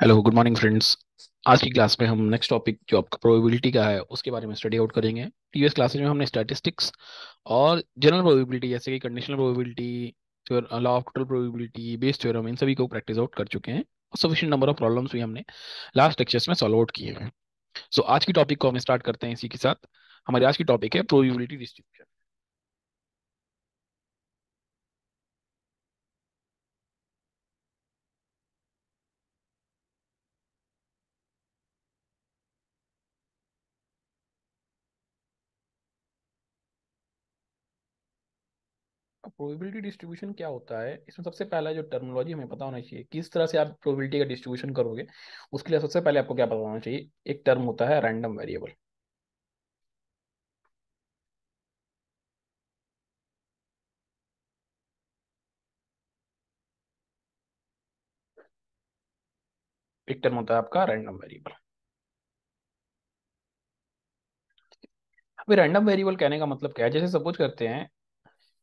Hello good morning friends आज की class में हम नेक्स्ट टॉपिक जो आपका प्रोबेबिलिटी का है उसके बारे में स्टडी आउट करेंगे प्रीवियस क्लासेज में हमने स्टैटिस्टिक्स और जनरल प्रोबेबिलिटी जैसे कि conditional probability law of total probability Bayes theorem इन सभी को प्रैक्टिस आउट कर चुके हैं और सफिशियंट नंबर ऑफ प्रॉब्लम्स भी हमने लास्ट लेक्चर्स में सॉल्व आउट किए हैं सो so, आज की टॉपिक को हम स्टार्ट करते हैं इसी के साथ हमारे आज की टॉपिक है प्रोबेबिलिटी डिस्ट्रीब्यूशन प्रोबेबिलिटी डिस्ट्रीब्यूशन क्या होता है इसमें सबसे पहला जो टर्मोलॉजी हमें पता होना चाहिए किस तरह से आप प्रोबेबिलिटी का डिस्ट्रीब्यूशन करोगे उसके लिए सबसे पहले आपको क्या पता होना चाहिए एक टर्म होता है रैंडम वेरिएबल एक टर्म होता है आपका रैंडम वेरिएबल अभी रैंडम वेरिएबल कहने का मतलब क्या है जैसे सपोज करते हैं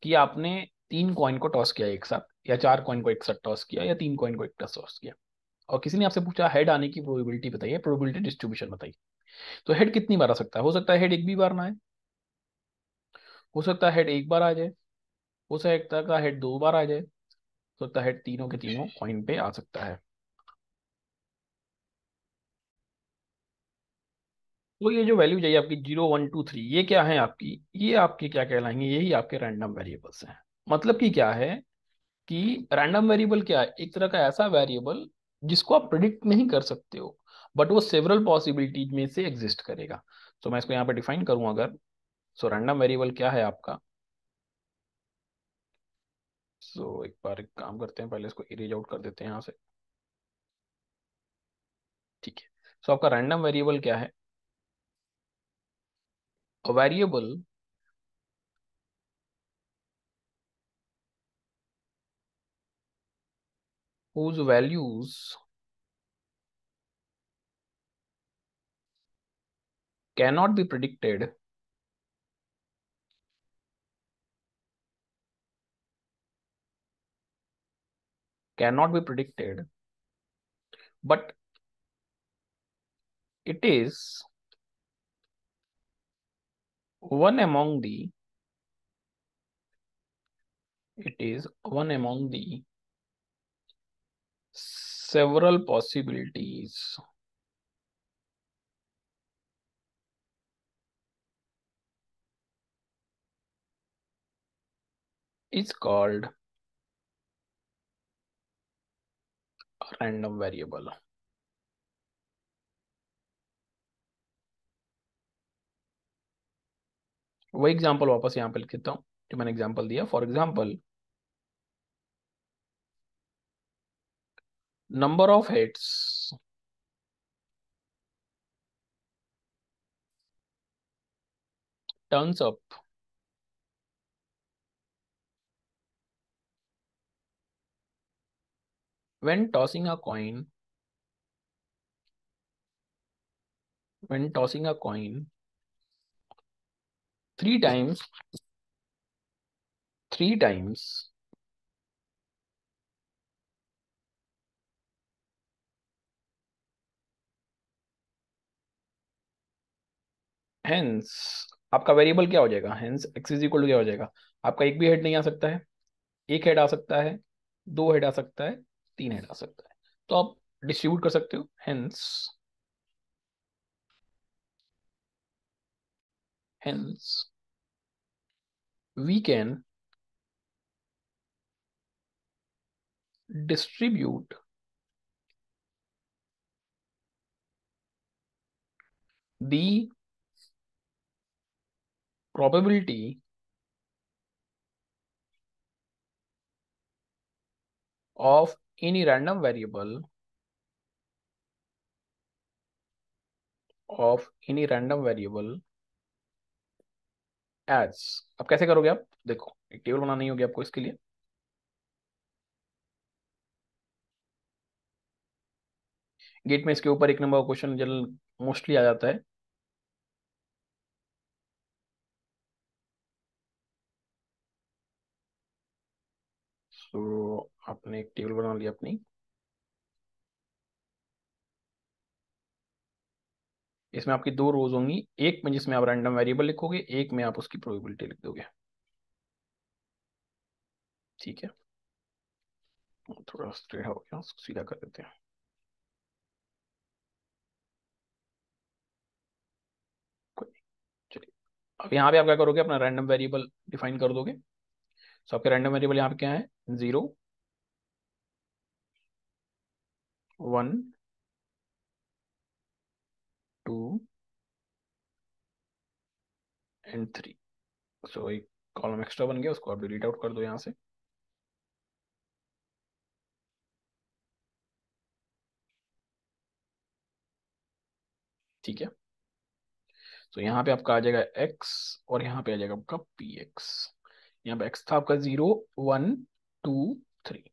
कि आपने तीन कॉइन को टॉस किया एक साथ या चार कॉइन को एक साथ टॉस किया या तीन कॉइन को एक साथ टॉस किया और किसी ने आपसे पूछा हेड आने की प्रोबेबिलिटी बताइए प्रोबेबिलिटी डिस्ट्रीब्यूशन बताइए तो हेड कितनी बार आ सकता है हो सकता है हेड एक भी बार ना आए हो सकता है हेड एक बार आ जाए हो सकता है हेड दो बार आ जाए हो सकता है हेड तीनों के तीनों कॉइन पे आ सकता है तो ये जो वैल्यू चाहिए आपकी जीरो वन टू थ्री ये क्या है आपकी ये आपके क्या कहलाएंगे यही आपके रैंडम वेरिएबल्स हैं मतलब कि क्या है कि रैंडम वेरिएबल क्या है एक तरह का ऐसा वेरिएबल जिसको आप प्रिडिक्ट नहीं कर सकते हो बट वो सेवरल पॉसिबिलिटीज में से एग्जिस्ट करेगा तो so, मैं इसको यहाँ पर डिफाइन करूँ अगर सो रैंडम वेरिएबल क्या है आपका सो so, एक बार एक काम करते हैं पहले इसको इरेज आउट कर देते हैं यहाँ से ठीक है सो so, आपका रैंडम वेरिएबल क्या है variable whose values cannot be predicted cannot be predicted but it is one among the it is one among the several possibilities. is called a random variable. वही example वापस यहां पर लिख देता हूँ जो मैंने एग्जाम्पल दिया for example number of heads turns up when tossing a coin when tossing a coin three times three times hence आपका वेरिएबल क्या हो जाएगा हेंस एक्स इज इक्वल क्या हो जाएगा आपका एक भी हेड नहीं आ सकता है एक हेड आ सकता है दो हेड आ सकता है तीन हेड आ सकता है तो आप डिस्ट्रीब्यूट कर सकते हो hence hence we can distribute the probability of any random variable of any random variable as अब कैसे करोगे आप देखो एक टेबल बनानी होगी आपको इसके लिए गेट में इसके ऊपर एक नंबर क्वेश्चन जनरल मोस्टली आ जाता है आपने एक टेबल बना लिया अपनी इसमें आपकी दो रोज होंगी एक में जिसमें आप रैंडम वेरिएबल लिखोगे एक में आप उसकी प्रोबेबिलिटी लिख दोगे ठीक है थोड़ा स्ट्रेट हो गया उसको सीधा कर देते हैं अब यहाँ पे आप क्या करोगे अपना रैंडम वेरिएबल डिफाइन कर दोगे सो so, आपके रैंडम वेरिएबल यहाँ पे क्या है zero one two and three so एक कॉलम एक्स्ट्रा बन गया उसको आप डिलीट आउट कर दो यहां से ठीक है तो यहां पे आपका आ जाएगा x और यहां पे आ जाएगा आपका px यहाँ पे x था आपका zero one two three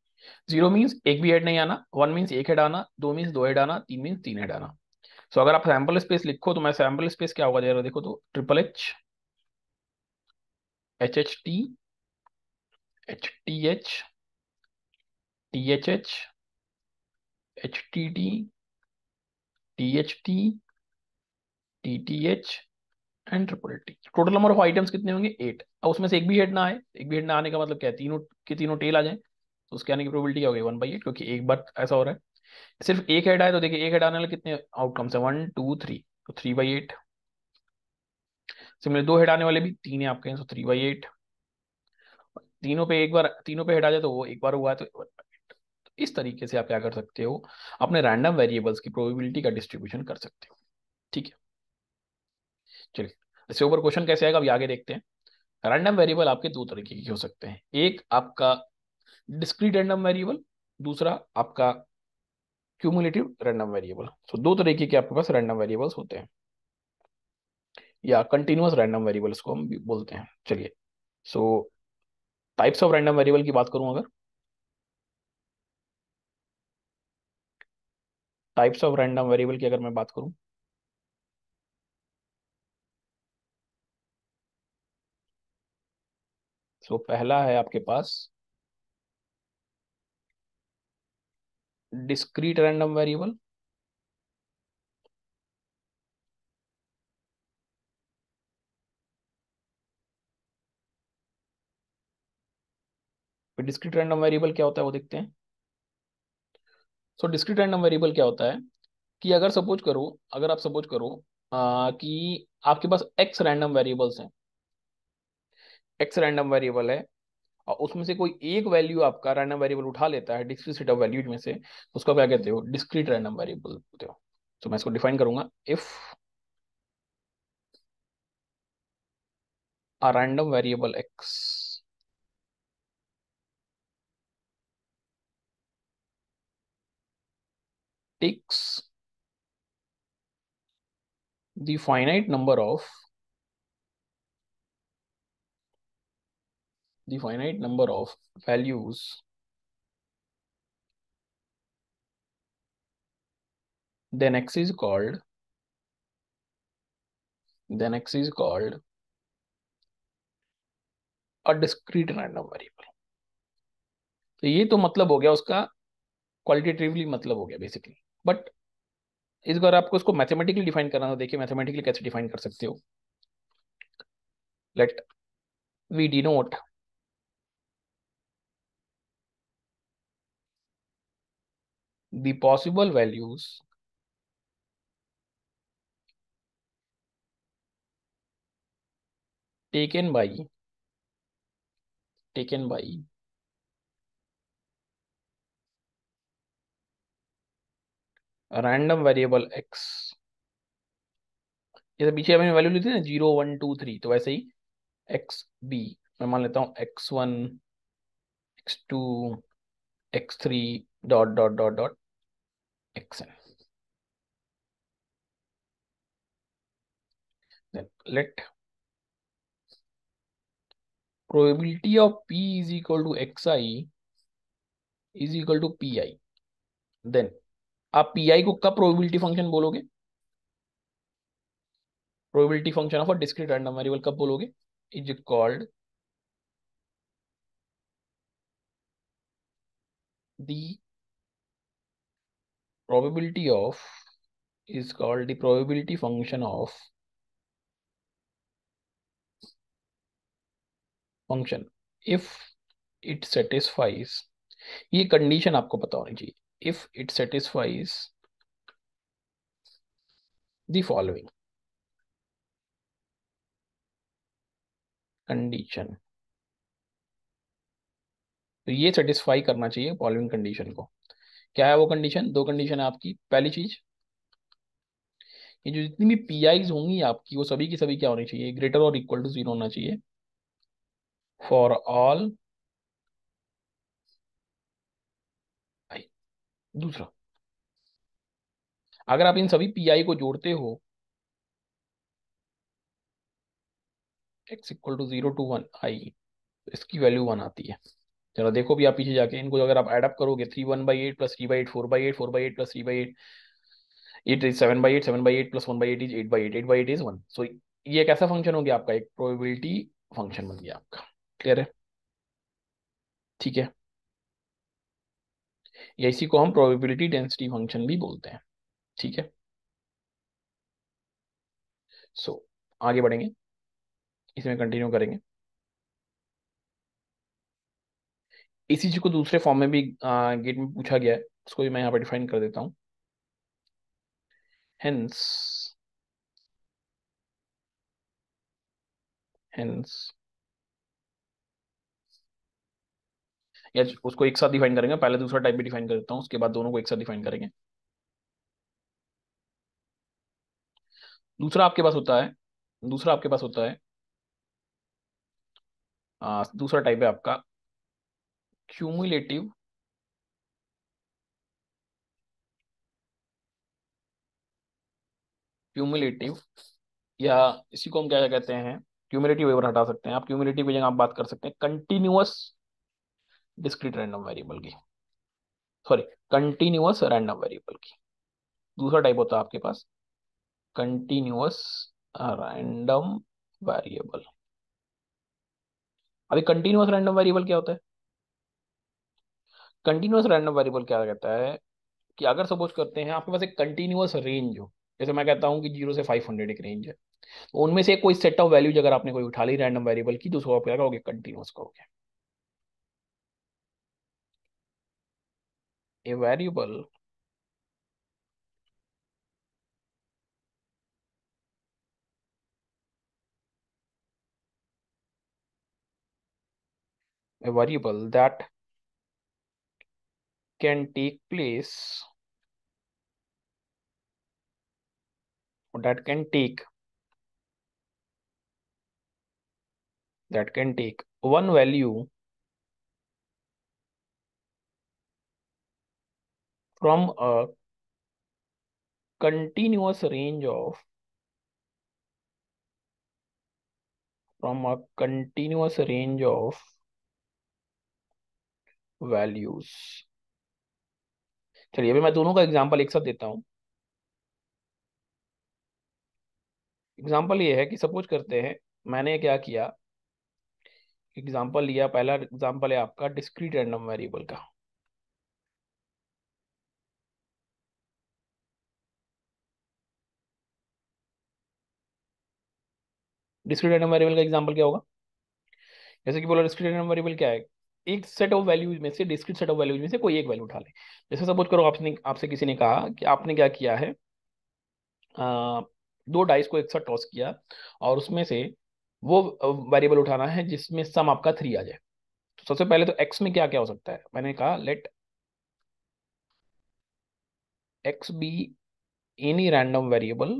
zero means एक भी हेड नहीं आना वन मीन्स एक हेड आना दो मीन्स दो हेड आना तीन मीन्स तीन हेड आना सो so, अगर आप सैम्पल स्पेस लिखो तो मैं सैम्पल स्पेस क्या होगा जरा देखो तो triple H H H T H T H T H H H T T T H T T T H and triple T total number of items कितने होंगे एट अब उसमें से एक भी हेड ना आए एक भी हेड ना आने का मतलब क्या है तीनों के तीनों टेल आ जाए उसके आने की प्रोबेबिलिटी क्या होगी वन बाई एट क्योंकि एक बार ऐसा हो रहा है सिर्फ एक हेड आए तो देखिए एक हेड आने वाले कितने आउटकम्स है वन टू थ्री तो थ्री बाई एट सिमिलर दो हेड आने वाले भी तीन है आपके तो थ्री बाई एट तीनों पे एक बार तीनों पे हेड आ जाए तो वो तो एक बार हुआ है तो इस तरीके से आप क्या कर सकते हो अपने रैंडम वेरिएबल्स की प्रोबेबिलिटी का डिस्ट्रीब्यूशन कर सकते हो ठीक है चलिए इससे ऊपर क्वेश्चन कैसे आएगा अभी आगे देखते हैं रैंडम वेरिएबल आपके दो तरीके के हो सकते हैं एक आपका डिस्क्रीट रैंडम वेरिएबल दूसरा आपका क्यूमुलेटिव रैंडम वेरिएबल तो दो तरीके के आपके पास रैंडम वेरिएबल्स होते हैं या कंटिन्यूस रैंडम वेरिएबल्स को हम बोलते हैं चलिए so types of random variable की बात करूं अगर टाइप्स ऑफ रैंडम वेरिएबल की अगर मैं बात करूं सो so, पहला है आपके पास discrete random variable discrete random variable क्या होता है वो देखते हैं सो डिस्क्रीट रैंडम वेरिएबल क्या होता है कि अगर सपोज करो अगर आप सपोज करो आ, कि आपके पास एक्स रैंडम वेरिएबल्स हैं एक्स रैंडम वेरिएबल है और उसमें से कोई एक वैल्यू आपका रैंडम वेरिएबल उठा लेता है डिस्क्रीट सेट ऑफ वैल्यूज में से उसको क्या कहते हो डिस्क्रीट रैंडम वेरिएबल बोलते हो तो मैं इसको डिफाइन करूंगा if a random variable X takes the finite number of the finite number of values then x is called then x is called a discrete random variable तो ये तो मतलब हो गया उसका क्वालिटेटिवली मतलब हो गया बेसिकली बट इस बार आपको इसको मैथमेटिकली डिफाइन करना था देखिए मैथमेटिकली कैसे डिफाइन कर सकते हो let we denote the possible values taken by taken by random variable X जैसे पीछे हमने वैल्यू ली थी ना जीरो वन टू थ्री तो वैसे ही एक्स बी मैं मान लेता हूँ X one X two X three dot dot dot dot xn. Then let probability of p is equal to xi is equal to pi. Then आप P I को कब probability function बोलोगे probability function of a discrete random variable कब बोलोगे is called the probability of is called the probability function of function if it satisfies ये condition आपको पता होनी चाहिए if it satisfies the following condition तो ये सेटिस्फाई करना चाहिए फॉलोइंग कंडीशन को क्या है वो कंडीशन दो कंडीशन है आपकी पहली चीज ये जो जितनी भी पी आईज होंगी आपकी वो सभी की सभी क्या होनी चाहिए ग्रेटर और इक्वल टू जीरो होना चाहिए फॉर ऑल आई दूसरा अगर आप इन सभी पी आई को जोड़ते हो X equal to zero to one I इसकी वैल्यू वन आती है चलो देखो भी आप पीछे जाके इनको अगर आप एडअप करोगे three one by eight plus three by eight four by eight four by eight plus three by eight eight is seven by eight seven by eight plus one by eight is eight by eight eight by eight is one so ये एक ऐसा function हो गया आपका एक probability function बन गया आपका क्लियर है ठीक है या इसी को हम प्रोबेबिलिटी डेंसिटी फंक्शन भी बोलते हैं ठीक है सो so, आगे बढ़ेंगे इसमें कंटिन्यू करेंगे इसी चीज को दूसरे फॉर्म में भी गेट में पूछा गया है उसको भी मैं यहाँ पर डिफाइन कर देता हूँ हेंस हेंस या उसको एक साथ डिफाइन करेंगे पहले दूसरा टाइप भी डिफाइन कर देता हूँ उसके बाद दोनों को एक साथ डिफाइन करेंगे दूसरा आपके पास होता है दूसरा आपके पास होता है आ, दूसरा टाइप है आपका क्यूमुलेटिव क्यूमुलेटिव या इसी को हम क्या कहते हैं क्यूमुलेटिव वेवर हटा सकते हैं आप क्यूमुलेटिव की जगह आप बात कर सकते हैं कंटिन्यूअस डिस्क्रीट रैंडम वेरिएबल की सॉरी कंटिन्यूअस रैंडम वेरिएबल की दूसरा टाइप होता है आपके पास कंटिन्यूअस रैंडम वेरिएबल अभी कंटिन्यूअस रैंडम वेरिएबल क्या होता है कंटिन्यूस रैंडम वेरिएबल क्या कहता है कि अगर सपोज करते हैं आपके पास एक कंटिन्यूस रेंज हो जैसे मैं कहता हूँ कि जीरो से फाइव हंड्रेड एक रेंज है तो उनमें से कोई सेट ऑफ वैल्यूज अगर आपने कोई उठा ली रैंडम वेरिएबल की तो उसको आप क्या कहोगे कंटिन्यूस कहोगे a variable a variable that can take place that can take that can take one value from a continuous range of from a continuous range of values चलिए अभी मैं दोनों का एग्जाम्पल एक साथ देता हूँ एग्जाम्पल ये है कि सपोज करते हैं मैंने क्या किया एग्जाम्पल लिया पहला एग्जाम्पल है आपका डिस्क्रीट रैंडम वेरिएबल का डिस्क्रीट रैंडम वेरिएबल का एग्जाम्पल क्या होगा जैसे कि बोला डिस्क्रीट रैंडम वेरिएबल क्या है एक सेट ऑफ वैल्यूज में से डिस्क्रीट सेट ऑफ वैल्यूज में से कोई एक वैल्यू उठा ले जैसे सपोज करो आपने आपसे किसी ने कहा कि आपने क्या किया है आ, दो डाइस को एक साथ टॉस किया और उसमें से वो वेरिएबल उठाना है जिसमें सम आपका थ्री आ जाए तो सबसे पहले तो एक्स में क्या क्या हो सकता है मैंने कहा let X be any random variable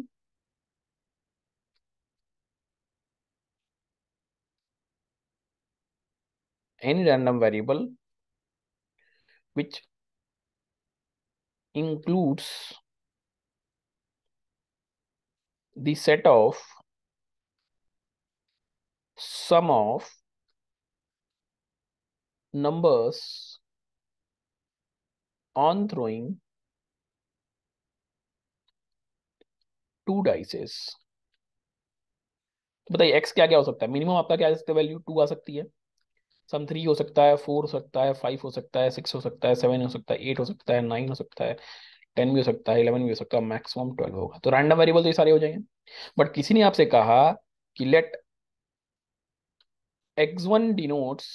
any random variable which includes the set of sum of numbers on throwing two dices बताइए x क्या क्या हो सकता है मिनिमम आपका क्या वैल्यू टू आ सकती है सम थ्री हो सकता है फोर हो सकता है फाइव हो सकता है सिक्स हो सकता है सेवन हो सकता है एट हो सकता है नाइन हो सकता है टेन भी हो सकता है इलेवन भी हो सकता है मैक्सिमम ट्वेल्व होगा तो रैंडम वेरिएबल तो ये सारे हो जाएंगे बट किसी ने आपसे कहा कि let X one denotes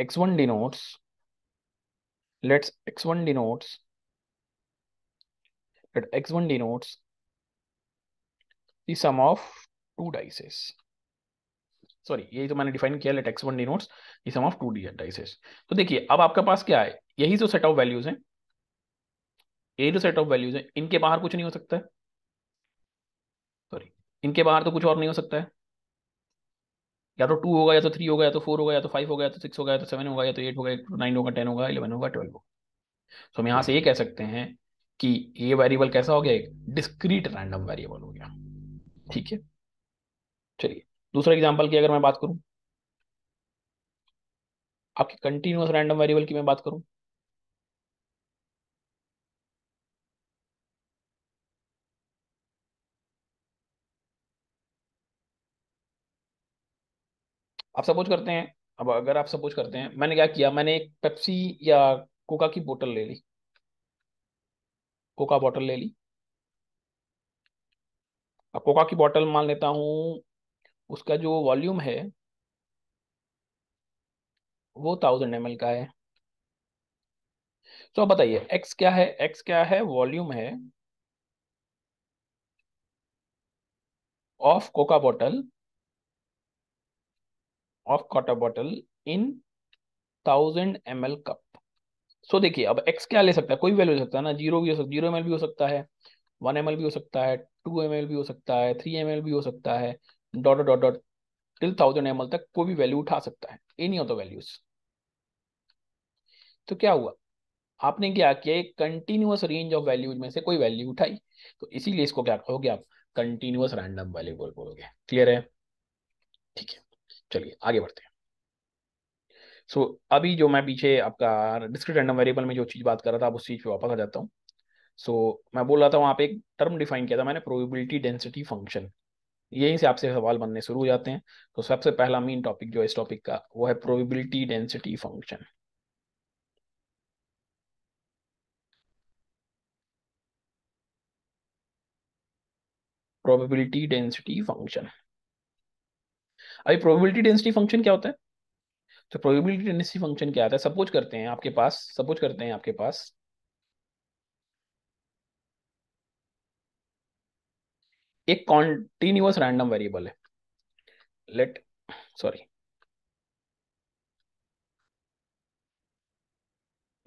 X one denotes let's X one denotes let X one denotes sum of two dices sorry यही तो मैंने डिफाइन किया let X one denotes ये sum of two D dices तो देखिए अब आपके पास क्या है यही जो सेट ऑफ वैल्यूज हैं ये जो सेट ऑफ वैल्यूज हैं इनके बाहर कुछ नहीं हो सकता है सॉरी इनके बाहर तो कुछ और नहीं हो सकता है या तो टू होगा या तो थ्री होगा या तो फोर होगा या तो फाइव होगा या तो सिक्स होगा या तो सेवन होगा या तो एट होगा तो नाइन होगा टेन होगा इलेवन होगा ट्वेल्व होगा तो हम यहाँ से ये कह सकते हैं कि ये वेरिएबल कैसा हो गया एक डिस्क्रीट रैंडम वेरिएबल हो गया ठीक है चलिए दूसरा एग्जाम्पल की अगर मैं बात करूं आपकी कंटिन्यूस रैंडम वेरिएबल की मैं बात करूं आप सपोज करते हैं अब अगर आप सपोज करते हैं मैंने क्या किया मैंने एक पेप्सी या कोका की बोतल ले ली कोका बोतल ले ली अब कोका की बोतल मान लेता हूं उसका जो वॉल्यूम है वो थाउजेंड एम का है तो बताइए एक्स क्या है एक्स क्या है वॉल्यूम है of coca bottle of coca bottle in thousand M L cup so देखिए अब एक्स क्या ले सकता है कोई वैल्यू ले सकता है ना जीरो भी हो सकता है जीरो एम भी हो सकता है वन एम भी हो सकता है टू एम भी हो सकता है थ्री एम भी हो सकता है dot dot dot till thousand M तक कोई भी वैल्यू उठा सकता है एनी ऑफ द वैल्यूज तो क्या हुआ आपने क्या किया एक कंटिन्यूस रेंज ऑफ वैल्यूज में से कोई वैल्यू उठाई तो इसीलिए इसको क्या कहोगे आप कंटिन्यूस रैंडम वैल्यू बोल बोलोगे क्लियर है ठीक है चलिए आगे बढ़ते हैं सो so, अभी जो मैं पीछे आपका डिस्क्रिट रैंडम वेरिएबल में जो चीज़ बात कर रहा था आप उस चीज़ पे वापस आ जाता हूँ सो so, मैं बोल रहा था वहाँ पे एक टर्म डिफाइन किया था मैंने प्रोबेबिलिटी डेंसिटी फंक्शन यहीं से आपसे सवाल बनने शुरू हो जाते हैं तो सबसे पहला मेन टॉपिक जो इस टॉपिक का वो है probability density function probability density function अभी प्रोबेबिलिटी डेंसिटी फंक्शन क्या होता है तो प्रोबेबिलिटी डेंसिटी फंक्शन क्या आता है सपोज करते हैं आपके पास सपोज करते हैं आपके पास एक कॉन्टिन्यूस रैंडम वेरिएबल है let sorry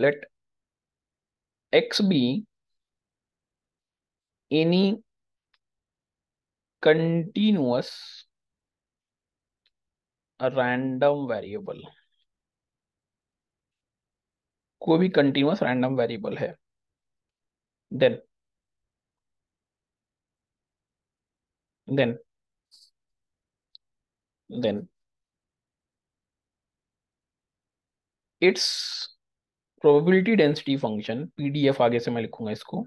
let X be any continuous random variable कोई भी कंटिन्यूस रैंडम वेरिएबल है then then then it's probability density function PDF आगे से मैं लिखूंगा इसको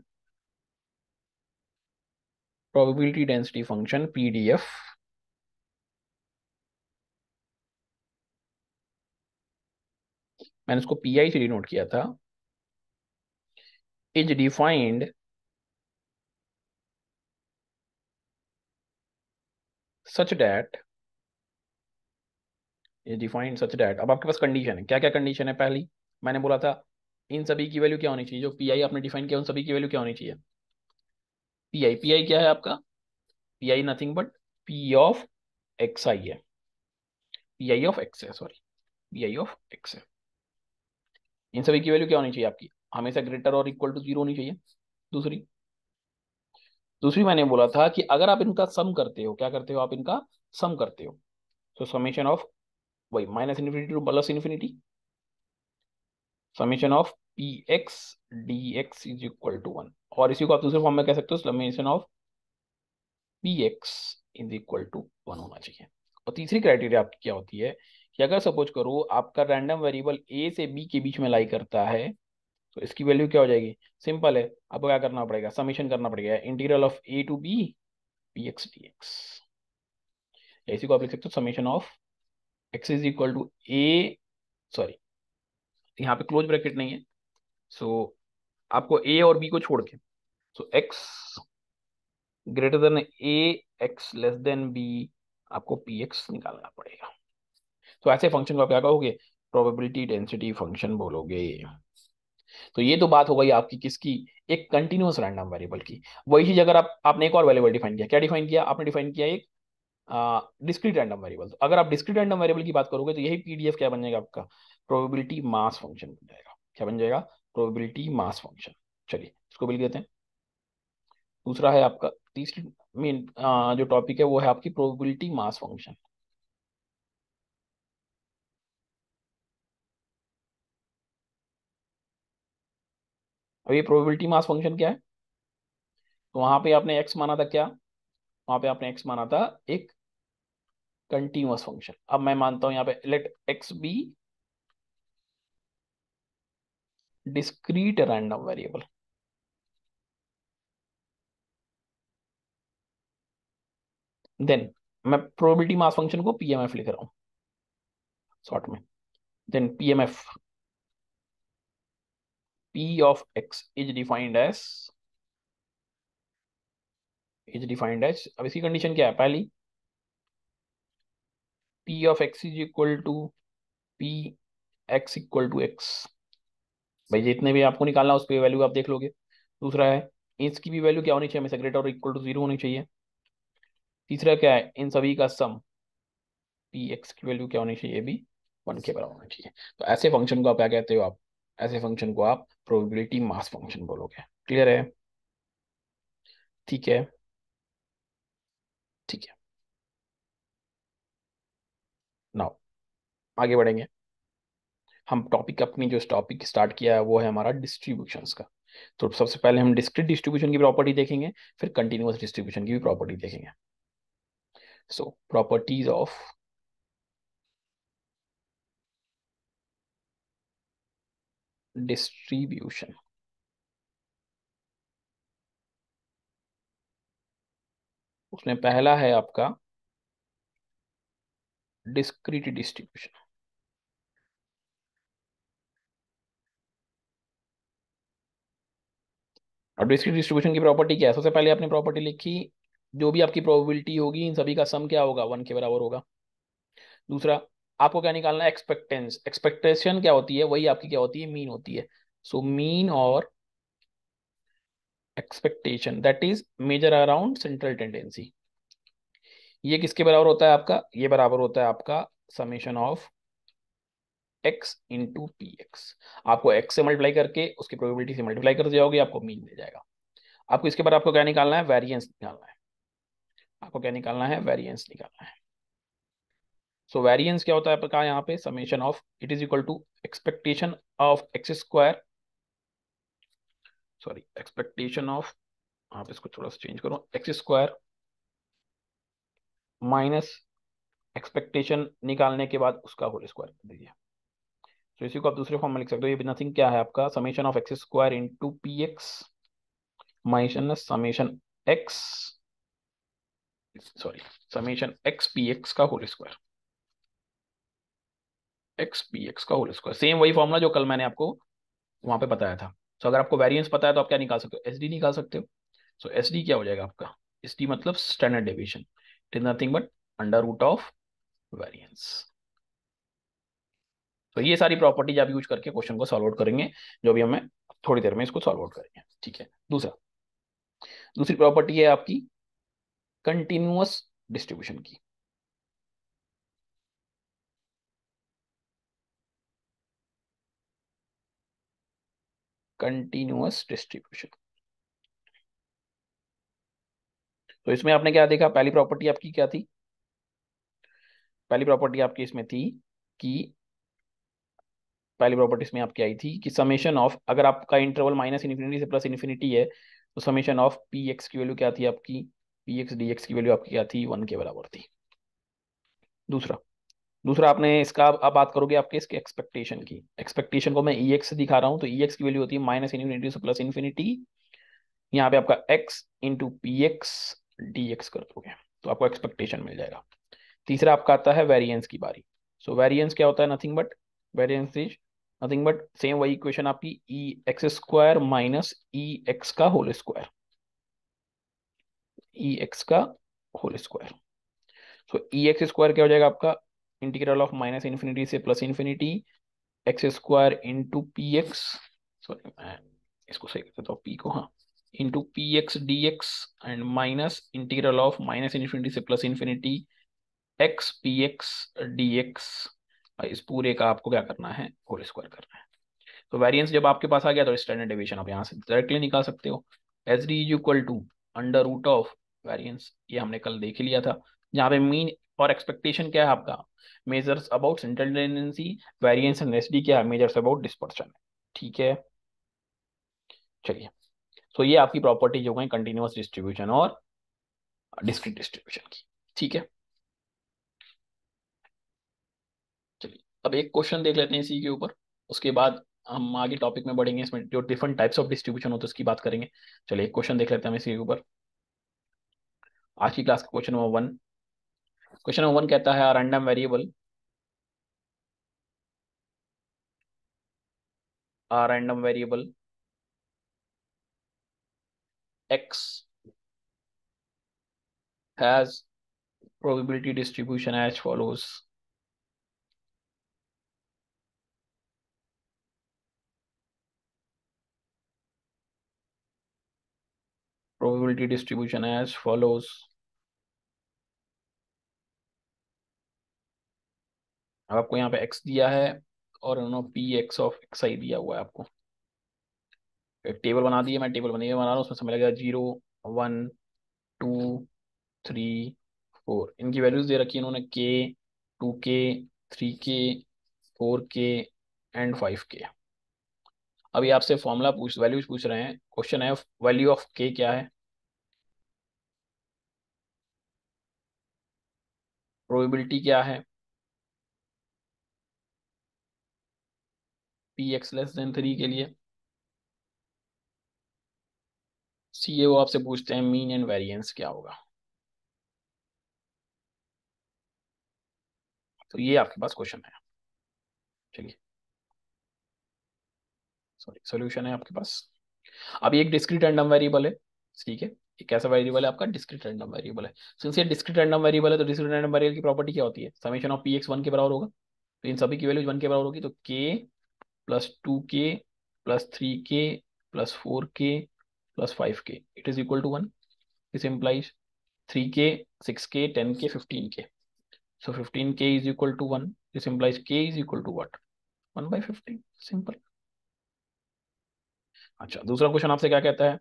probability डेंसिटी फंक्शन पीडीएफ मैंने इसको पी आई से डिनोट किया था इज डिफाइंड सच डैट ये डिफाइंड सच डैट अब आपके पास कंडीशन है क्या क्या कंडीशन है पहली मैंने बोला था इन सभी की वैल्यू क्या होनी चाहिए जो पी आई आपने डिफाइन किया उन सभी की वैल्यू क्या होनी चाहिए पी आई पी आई क्या है आपका P I nothing but P of x I है पी आई ऑफ एक्स है sorry P I of X है इन सभी की वैल्यू क्या होनी चाहिए आपकी हमेशा ग्रेटर और इक्वल टू जीरो होनी चाहिए दूसरी दूसरी मैंने बोला था कि अगर आप इनका सम करते हो क्या करते हो आप इनका सम करते हो सो समीशन ऑफ वही minus infinity to plus infinity summation of P X D X is equal to one और इसी को आप दूसरे फॉर्म में कह सकते हो summation of P X is equal to one होना चाहिए और तीसरी क्राइटेरिया आपकी क्या होती है कि अगर सपोज करो आपका रैंडम वेरिएबल ए से बी के बीच में लाई करता है तो इसकी वैल्यू क्या हो जाएगी सिंपल है आपको क्या करना पड़ेगा समीशन करना पड़ेगा interior of A to B P X D X इसी को आप लिख सकते हो summation of X is equal to A sorry यहाँ पे क्लोज ब्रैकेट नहीं है सो so, आपको ए और बी को छोड़ के so X greater than A X less than B आपको पी एक्स निकालना पड़ेगा तो so, ऐसे फंक्शन को आप क्या कहोगे प्रोबेबिलिटी डेंसिटी फंक्शन बोलोगे तो ये तो बात हो गई आपकी किसकी एक कंटिन्यूस रैंडम वेरिएबल की वही चीज अगर आप आपने एक और वेरिएबल डिफाइन किया क्या डिफाइन किया आपने डिफाइन किया एक डिस्क्रीट रैंडम वेरिएबल तो अगर आप डिस्क्रीट रैंडम वेरिएबल की बात करोगे तो यही पीडीएफ क्या बन जाएगा आपका प्रोबेबिलिटी मास फंक्शन बन जाएगा क्या बन जाएगा प्रोबेबिलिटी मास फंक्शन चलिए इसको बिल देते हैं दूसरा है आपका तीसरी मेन जो टॉपिक है वो है आपकी प्रोबेबिलिटी मास फंक्शन अब ये प्रोबेबिलिटी मास फंक्शन क्या है तो वहां पे आपने एक्स माना था क्या वहां पे आपने एक्स माना था एक कंटिन्यूस फंक्शन अब मैं मानता हूं यहां पे let X be discrete random variable then मैं प्रोबेबिलिटी मास फंक्शन को पीएमएफ लिख रहा हूं शॉर्ट में then PMF p of x is defined as is defined as अब इसकी कंडीशन क्या है पहली p of x is equal to p x equal to x भाई जितने भी आपको निकालना उस पर वैल्यू आप देख लोगे दूसरा है इसकी भी वैल्यू क्या होनी चाहिए हमें ग्रेटर और इक्वल टू जीरो होनी चाहिए तीसरा क्या है इन सभी का सम पी एक्स की वैल्यू क्या होनी चाहिए भी वन के बराबर होना चाहिए तो ऐसे फंक्शन को आप क्या कहते हो आप ऐसे फंक्शन को आप प्रोबेबिलिटी मास फंक्शन बोलोगे क्लियर है ठीक है ठीक है नाउ आगे बढ़ेंगे हम टॉपिक अपनी जो टॉपिक स्टार्ट किया है वो है हमारा डिस्ट्रीब्यूशंस का तो सबसे पहले हम डिस्क्रीट डिस्ट्रीब्यूशन की प्रॉपर्टी देखेंगे फिर कंटिन्यूस डिस्ट्रीब्यूशन की भी प्रॉपर्टी देखेंगे सो प्रॉपर्टीज ऑफ distribution. उसमें पहला है आपका डिस्क्रीट डिस्ट्रीब्यूशन और डिस्क्रीट डिस्ट्रीब्यूशन की प्रॉपर्टी क्या है सबसे पहले आपने प्रॉपर्टी लिखी जो भी आपकी प्रोबेबिलिटी होगी इन सभी का सम क्या होगा वन के बराबर होगा दूसरा आपको क्या निकालना है एक्सपेक्टेंस एक्सपेक्टेशन क्या होती है वही आपकी क्या होती है मीन होती है सो मीन और expectation that is measure around central tendency ये किसके बराबर होता है आपका ये बराबर होता है आपका summation of X into P X आपको एक्स से मल्टीप्लाई करके उसकी प्रोबेबिलिटी से मल्टीप्लाई कर जाओगे आपको मीन मिल जाएगा आपको इसके बाद आपको क्या निकालना है वेरियंस निकालना है आपको क्या निकालना है वेरियंस निकालना है सो so, वेरिएंस क्या होता है आपका यहाँ पे summation of it is equal to expectation of X square sorry expectation of आप इसको थोड़ा सा चेंज करो एक्स स्क्वायर माइनस एक्सपेक्टेशन निकालने के बाद उसका होल स्क्वायर कर दीजिए तो इसी को आप दूसरे फॉर्म में लिख सकते हो ये नथिंग क्या है आपका summation of X square into P X minus summation X sorry summation X P X का whole square X B X का होल स्क्वायर सेम वही फॉर्मूला जो कल मैंने आपको वहां पे बताया था सो so, अगर आपको वेरिएंस पता है तो आप क्या निकाल सकते हो एस डी निकाल सकते हो सो एस डी क्या हो जाएगा आपका एस डी मतलब standard deviation it is nothing but under root of variance तो ये सारी प्रॉपर्टीज आप यूज करके क्वेश्चन को सॉल्व आउट करेंगे जो भी हमें थोड़ी देर में इसको सॉल्व आउट करेंगे ठीक है दूसरा दूसरी प्रॉपर्टी है आपकी कंटिन्यूअस डिस्ट्रीब्यूशन की कंटिन्यूस डिस्ट्रीब्यूशन तो इसमें आपने क्या देखा पहली प्रॉपर्टी आपकी क्या थी पहली प्रॉपर्टी आपकी इसमें थी कि पहली प्रॉपर्टी इसमें आपकी आई थी कि समेशन ऑफ अगर आपका इंटरवल माइनस इन्फिनिटी से प्लस इन्फिनिटी है तो समेशन ऑफ पी एक्स की वैल्यू क्या थी आपकी पी एक्स डी एक्स की वैल्यू आपकी क्या थी वन के बराबर थी दूसरा दूसरा आपने इसका आप बात करोगे आपके इसके एक्सपेक्टेशन की एक्सपेक्टेशन को मैं ई e एक्स दिखा रहा हूँ तो ई e एक्स की वैल्यू होती है माइनस इन्फिनिटी से प्लस इन्फिनिटी यहाँ पे आपका X into P X D X कर दोगे तो आपको एक्सपेक्टेशन मिल जाएगा तीसरा आपका आता है वेरियंस की बारी सो so, वेरियंस क्या होता है nothing but variance is nothing but same वही इक्वेशन आपकी E x square minus E x का होल स्क्वायर ई एक्स का whole square so E x square क्या हो जाएगा आपका इंटीग्रल ऑफ माइनस infinity से plus infinity X square into P X sorry मैं इसको सही करता हूँ पी तो को हाँ into P X D X and minus integral of minus infinity से plus infinity X P X D X इस पूरे का आपको क्या करना है होल स्क्वायर करना है तो वेरियंस जब आपके पास आ गया तो स्टैंडर्ड डेविएशन आप यहाँ से डायरेक्टली निकाल सकते हो H D is equal to under root of variance ये हमने कल देख लिया था जहाँ पे मीन और एक्सपेक्टेशन क्या है आपका measures about central tendency variance and SD क्या है मेजर्स अबाउट डिस्पर्शन ठीक है चलिए सो so, ये आपकी प्रॉपर्टीज हो गई कंटिन्यूस डिस्ट्रीब्यूशन और डिस्क्रीट डिस्ट्रीब्यूशन की ठीक है चलिए अब एक क्वेश्चन देख लेते हैं इसी के ऊपर उसके बाद हम आगे टॉपिक में बढ़ेंगे इसमें जो डिफरेंट टाइप्स ऑफ डिस्ट्रीब्यूशन होते हैं उसकी बात करेंगे चलिए एक क्वेश्चन देख लेते हैं हम के ऊपर आज की क्लास का question number one Question number one कहता a random variable. a random variable x has probability distribution as follows probability distribution as follows अब आपको यहाँ पे एक्स दिया है और उन्होंने P X of x I दिया हुआ है आपको एक टेबल बना दिए मैं टेबल बनी बना रहा हूँ उसमें समय लगेगा zero one two three four इनकी वैल्यूज दे रखी है इन्होंने के टू के थ्री के फोर के एंड फाइव के अभी आपसे फॉर्मूला पूछ वैल्यूज पूछ रहे हैं क्वेश्चन है वैल्यू ऑफ के क्या है प्रोबेबिलिटी क्या है P X less than three के लिए सी ए वो आपसे पूछते हैं मीन एंड वेरिएंस क्या होगा तो ये आपके पास क्वेश्चन है चलिए सॉरी सॉल्यूशन है आपके पास अब एक डिस्क्रीट रैंडम वेरिएबल है ठीक है एक ऐसा वेरिएबल है आपका डिस्क्रीट रैंडम वेरिएबल है सिंस ये डिस्क्रीट रैंडम वेरिएबल है तो डिस्क्रीट रैंडम वेरिएबल की प्रॉपर्टी क्या होती है summation of P X one के बराबर होगा तो इन सभी की वैल्यूज वन के बराबर होगी तो के plus plus plus two K K K three four plus five K it is equal to one this implies three K six K ten K fifteen K so fifteen K is equal to one this implies K is equal to what one by fifteen simple अच्छा दूसरा question आपसे क्या कहता है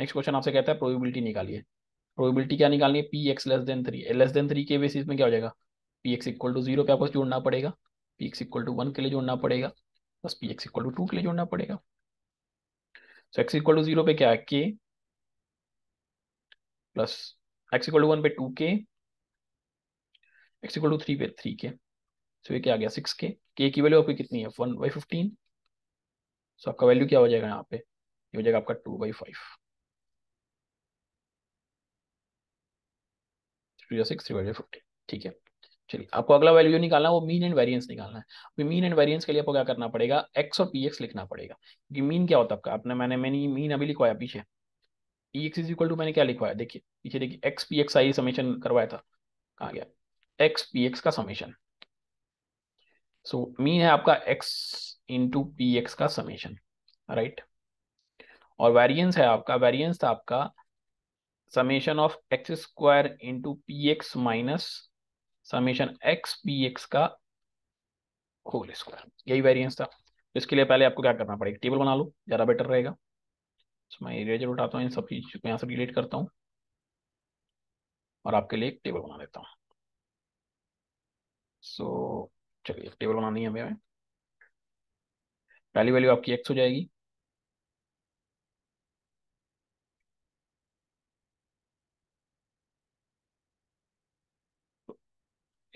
next question आपसे कहता है probability निकालिए प्रोबेबिलिटी क्या निकालनी है P X less than three less than three के बेसिस में क्या हो जाएगा P X equal to zero पे आपको जोड़ना पड़ेगा P X equal to one के लिए जोड़ना पड़ेगा बस P X equal to two के लिए जोड़ना पड़ेगा so X equal to zero पे क्या है K plus X equal to one पे two K X equal to three पे थ्री के सो ये क्या आ गया सिक्स के के की वैल्यू आपकी कितनी है वन बाई फिफ्टीन सो आपका वैल्यू क्या हो जाएगा यहाँ पे ये हो जाएगा आपका two by five three six three by fifteen ठीक है चलिए आपको अगला वैल्यू निकालना वो मीन एंड वेरियंस निकालना है मीन एंड वेरियंस के लिए आपको क्या करना पड़ेगा एक्स और पी एक्स लिखना पड़ेगा क्योंकि मीन क्या होता है आपका आपने मैंने मैंने मीन अभी लिखवाया पीछे P X is equal to मैंने क्या लिखवाया देखिए पीछे देखिए X P x I summation करवाया था कहा गया एक्स पी एक्स का समेशन सो so, मीन है आपका एक्स इंटू पी एक्स का समेशन राइट और वेरियंस है आपका वेरियंस था आपका summation of X square into P X minus summation X P X का होल स्क्वायर यही वेरियंस था इसके लिए पहले आपको क्या करना पड़ेगा टेबल बना लो ज़्यादा बेटर रहेगा तो मैं इरेजर उठाता हूँ इन सब चीज को यहाँ से डिलीट करता हूँ और आपके लिए एक टेबल बना देता हूँ सो so, चलिए टेबल बनानी है हमें पहली वैल्यू आपकी एक्स हो जाएगी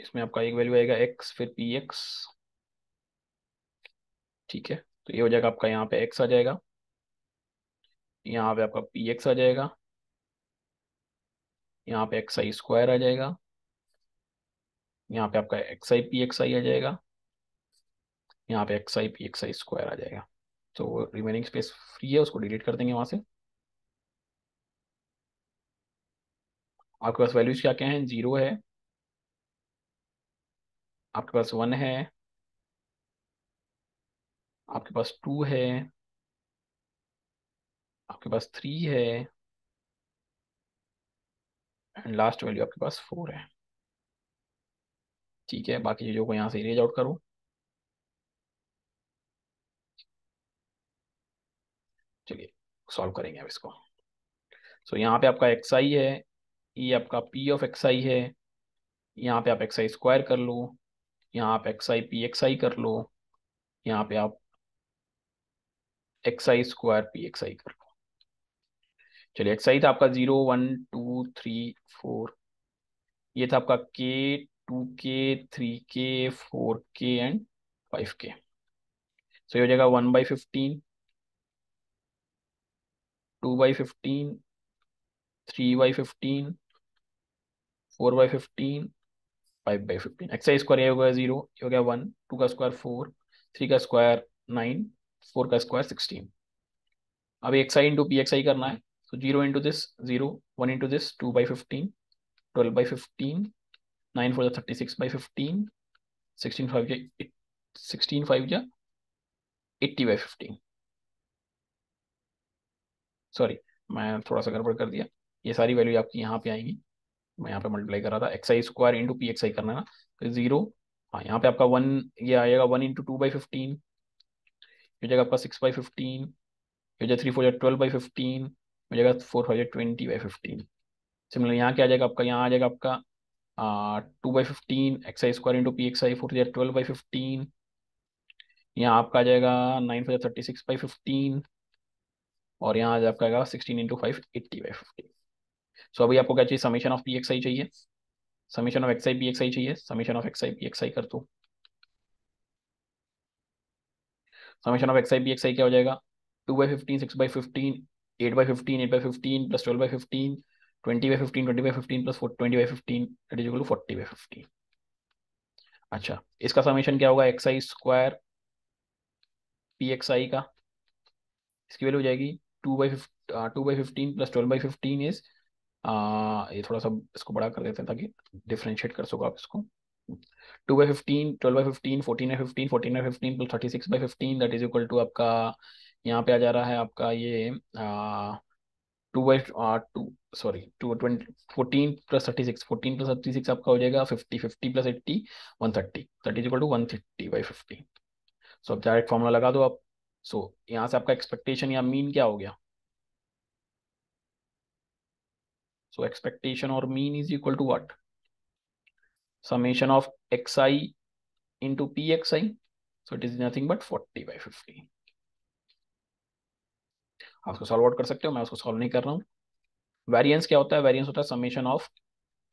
इसमें आपका एक वैल्यू आएगा एक्स फिर पी एक्स ठीक है तो ये हो जाएगा आपका यहाँ पे एक्स आ जाएगा यहाँ पे आपका पी एक्स आ जाएगा यहाँ पे एक्स आई स्क्वायर आ जाएगा यहाँ पे आपका x I P x I आ जाएगा यहाँ पे X I P x I square आ जाएगा तो रिमेनिंग स्पेस फ्री है उसको डिलीट कर देंगे वहां से आपके पास वैल्यूज क्या क्या हैं जीरो है आपके पास वन है आपके पास टू है आपके पास थ्री है एंड लास्ट वैल्यू आपके पास फोर है ठीक है बाकी चीज़ों को यहाँ से इरेज आउट करो चलिए सॉल्व करेंगे अब इसको सो so, यहाँ पे आपका एक्स आई है ये आपका पी ऑफ एक्स आई है यहाँ पे आप एक्स आई स्क्वायर कर लो यहाँ आप X I P x I कर लो यहाँ पे आप X I square P x I कर लो चलिए एक्स आई था आपका zero one two three four ये था आपका के टू के थ्री के फोर के एंड फाइव के सो ये हो जाएगा one by fifteen two by fifteen three by fifteen four by fifteen five by fifteen X का स्क्वायर ये हो गया जीरो ये हो गया वन टू का स्क्वायर फोर थ्री का स्क्वायर नाइन फोर का स्क्वायर सिक्सटीन अब X I into P x I करना है तो zero into this zero one into this two by fifteen twelve by fifteen nine four thirty six by fifteen sixteen five या sixteen five या eighty by fifteen sorry मैं थोड़ा सा गड़बड़ कर दिया ये सारी वैल्यू आपकी यहाँ पे आएंगी मैं यहाँ पे मल्टीप्लाई कर रहा था X I square into P x I करना ना तो जीरो हाँ यहाँ पे आपका वन ये आएगा one into two by fifteen हो जाएगा आपका सिक्स बाई फिफ्टीन हो जाएगा थ्री फोर जाएगा ट्वेल्व बाई फिफ्टीन हो जाएगा फोर हो जाए ट्वेंटी बाई फिफ्टीन सिमिलर यहाँ क्या आ जाएगा आपका यहाँ आ जाएगा आपका two by fifteen X I square into P x I four हजार ट्वेल्व बाई फिफ्टीन यहाँ आपका आ जाएगा nine four thirty six by fifteen और यहाँ आ जाएगा आपका आएगा sixteen into five eighty by fifteen so so, अभी आपको क्या चाहिए summation of P x I चाहिए summation of x I P x I चाहिए summation of x I P x I कर दो summation of x I P x I क्या हो जाएगा two by fifteen six by fifteen eight by fifteen eight by fifteen plus twelve by fifteen twenty by fifteen twenty by fifteen plus twenty by fifteen it is equal forty by fifteen अच्छा इसका summation क्या होगा X आई square P x आई का इसकी value हो जाएगी two by two by fifteen plus twelve by fifteen is ये थोड़ा सा इसको बड़ा कर देते हैं ताकि डिफ्रेंशिएट कर सको आप इसको two by fifteen twelve by fifteen fourteen by fifteen fourteen by fifteen plus thirty six by fifteen that is equal to आपका यहाँ पे आ जा रहा है आपका ये two by two sorry two twenty fourteen plus thirty six fourteen plus thirty six आपका हो जाएगा fifty fifty plus eighty one thirty that is equal to one thirty by fifty so आप डायरेक्ट फॉर्मूला लगा दो आप सो so, यहाँ से आपका एक्सपेक्टेशन या मीन क्या हो गया So expectation or mean is equal to what? Summation of xi into pxi. So it is nothing but 40 by 50. आप उसको सॉल्व आउट कर सकते हो मैं उसको सॉल्व नहीं कर रहा हूँ वेरियंस क्या होता है वेरिएंस होता है summation of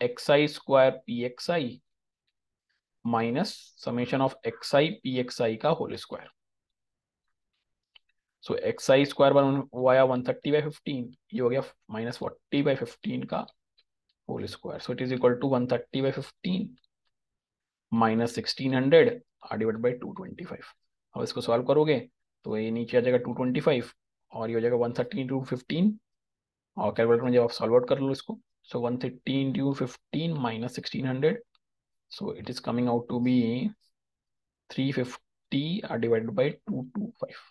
x I square P x I minus summation of x I P x आई का होल स्क्वायर सो एक्स आई स्क्वायर वन आया वन थर्टी बाई फिफ्टीन ये हो गया माइनस फोर्टी बाई फिफ्टीन का whole square so it is equal to one thirty by fifteen minus sixteen hundred or divide by two twenty five अब इसको solve करोगे तो ये नीचे आ जाएगा टू ट्वेंटी फाइव और ये हो जाएगा वन थर्टी इंटू फिफ्टीन और कैलकुलेटर में जब आप सॉल्व आउट कर लो इसको so one thirty into fifteen minus sixteen hundred so it is coming out to be three fifty or divide by two two five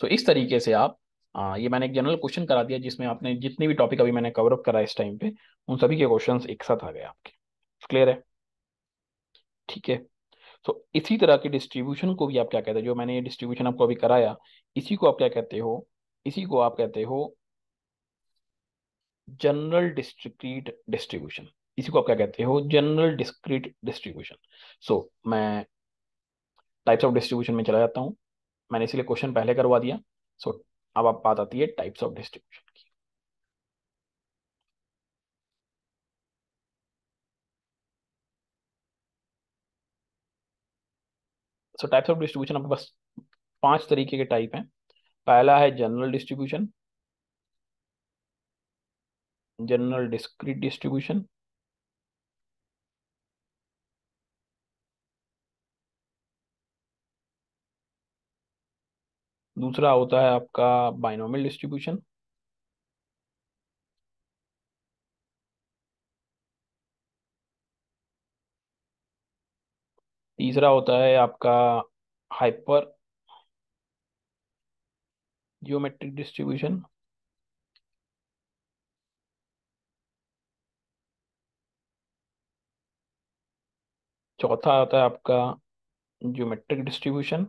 so तो so, इस तरीके से आप आ, ये मैंने एक जनरल क्वेश्चन करा दिया जिसमें आपने जितने भी टॉपिक अभी मैंने कवर अप करा इस टाइम पे उन सभी के क्वेश्चन एक साथ आ गए आपके क्लियर है ठीक है सो तो इसी तरह के डिस्ट्रीब्यूशन को भी आप क्या कहते हैं जो मैंने ये डिस्ट्रीब्यूशन आपको अभी कराया इसी को आप क्या कहते हो इसी को आप कहते हो जनरल डिस्क्रीट डिस्ट्रीब्यूशन इसी को आप क्या कहते हो जनरल डिस्क्रीट डिस्ट्रीब्यूशन सो मैं टाइप्स ऑफ डिस्ट्रीब्यूशन में चला जाता हूँ मैंने इसलिए क्वेश्चन पहले करवा दिया सो so, अब आप बात आती है टाइप्स ऑफ डिस्ट्रीब्यूशन की सो टाइप्स ऑफ डिस्ट्रीब्यूशन आपके पास पांच तरीके के टाइप हैं पहला है general distribution general discrete distribution दूसरा होता है आपका बाइनोमियल डिस्ट्रीब्यूशन तीसरा होता है आपका हाइपर जियोमेट्रिक डिस्ट्रीब्यूशन चौथा आता है आपका ज्योमेट्रिक डिस्ट्रीब्यूशन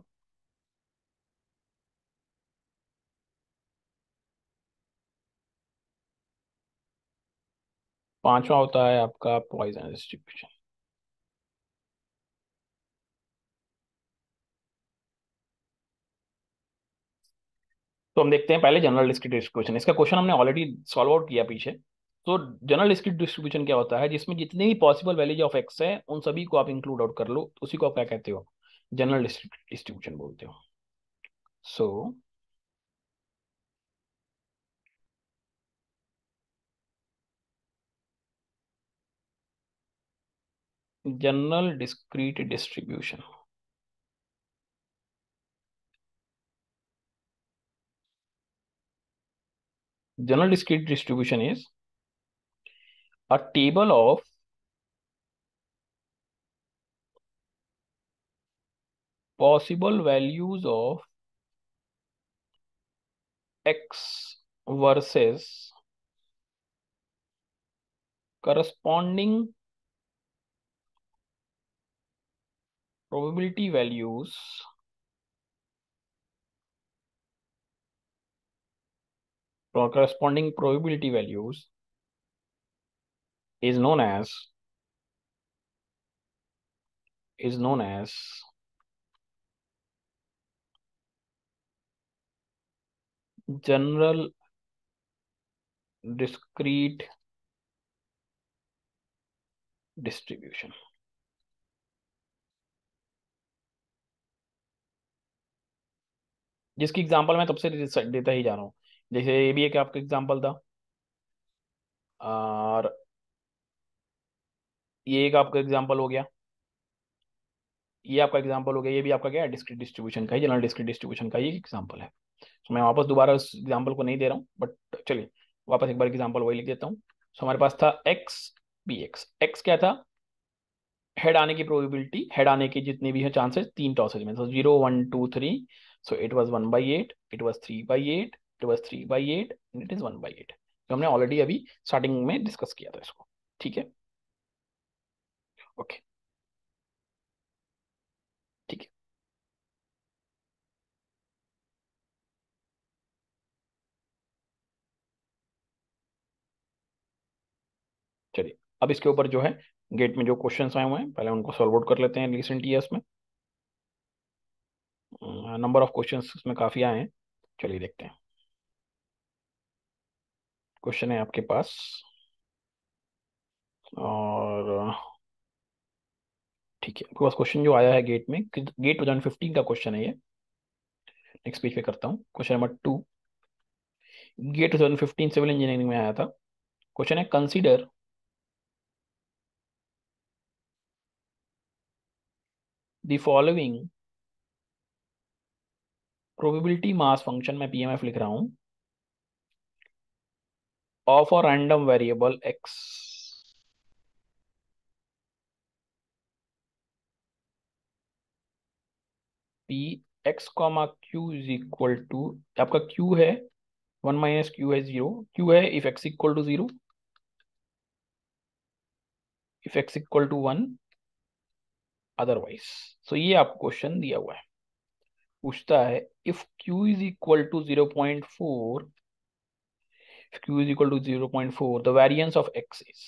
पांचवा होता है आपका पॉइजन डिस्ट्रीब्यूशन तो हम देखते हैं पहले जनरल डिस्क्रिट डिस्ट्रीब्यूशन इसका क्वेश्चन हमने ऑलरेडी सॉल्व आउट किया पीछे तो जनरल डिस्क्रिट डिस्ट्रीब्यूशन क्या होता है जिसमें जितनी भी पॉसिबल वैल्यूज ऑफ एक्स है उन सभी को आप इंक्लूड आउट कर लो उसी को आप क्या कहते हो जनरल डिस्ट्रीब्यूशन बोलते हो so so, general discrete distribution. General discrete distribution is a table of possible values of x versus corresponding probability values or corresponding probability values is known as is known as general discrete distribution जिसकी example मैं तब से देता ही जा रहा हूँ जैसे ये भी एक आपका एग्जाम्पल था और ये एक आपका एग्जाम्पल हो गया ये आपका एग्जाम्पल हो गया ये भी आपका क्या है डिस्ट्रीब्यूशन का ही जनरल डिस्क्रीट डिस्ट्रीब्यूशन का ही एग्जाम्पल है तो मैं वापस दोबारा उस एग्जाम्पल को नहीं दे रहा हूँ बट चलिए वापस एक बार एग्जाम्पल वही लिख देता हूँ सो हमारे पास था एक्स बी एक्स एक्स क्या था हेड आने की प्रोबेबिलिटी हेड आने की जितनी भी है चांसेस तीन टॉसेज में तो zero one two three so it was one by eight it was three by eight it was three by eight and it is one by eight हमने ऑलरेडी अभी स्टार्टिंग में डिस्कस किया था इसको ठीक है ओके ठीक है चलिए अब इसके ऊपर जो है गेट में जो क्वेश्चन आए हुए हैं पहले उनको सॉल्व आउट कर लेते हैं रिसेंट ईयर्स में नंबर ऑफ क्वेश्चंस उसमें काफ़ी आए हैं चलिए देखते हैं क्वेश्चन है आपके पास और ठीक है आपके पास क्वेश्चन जो आया है गेट में गेट टू थाउजेंड फिफ्टीन का क्वेश्चन है ये नेक्स्ट पेज पे करता हूँ question number two GATE two thousand fifteen civil engineering में आया था क्वेश्चन है consider the following probability mass function में पीएमएफ लिख रहा हूं of a random variable X P X comma Q is equal to आपका क्यू है वन माइनस क्यू है जीरो क्यू है if X equal to zero if X equal to one otherwise so ये आपको question दिया हुआ है पूछता है if Q is equal to zero point four if Q is equal to zero point four the variance of X is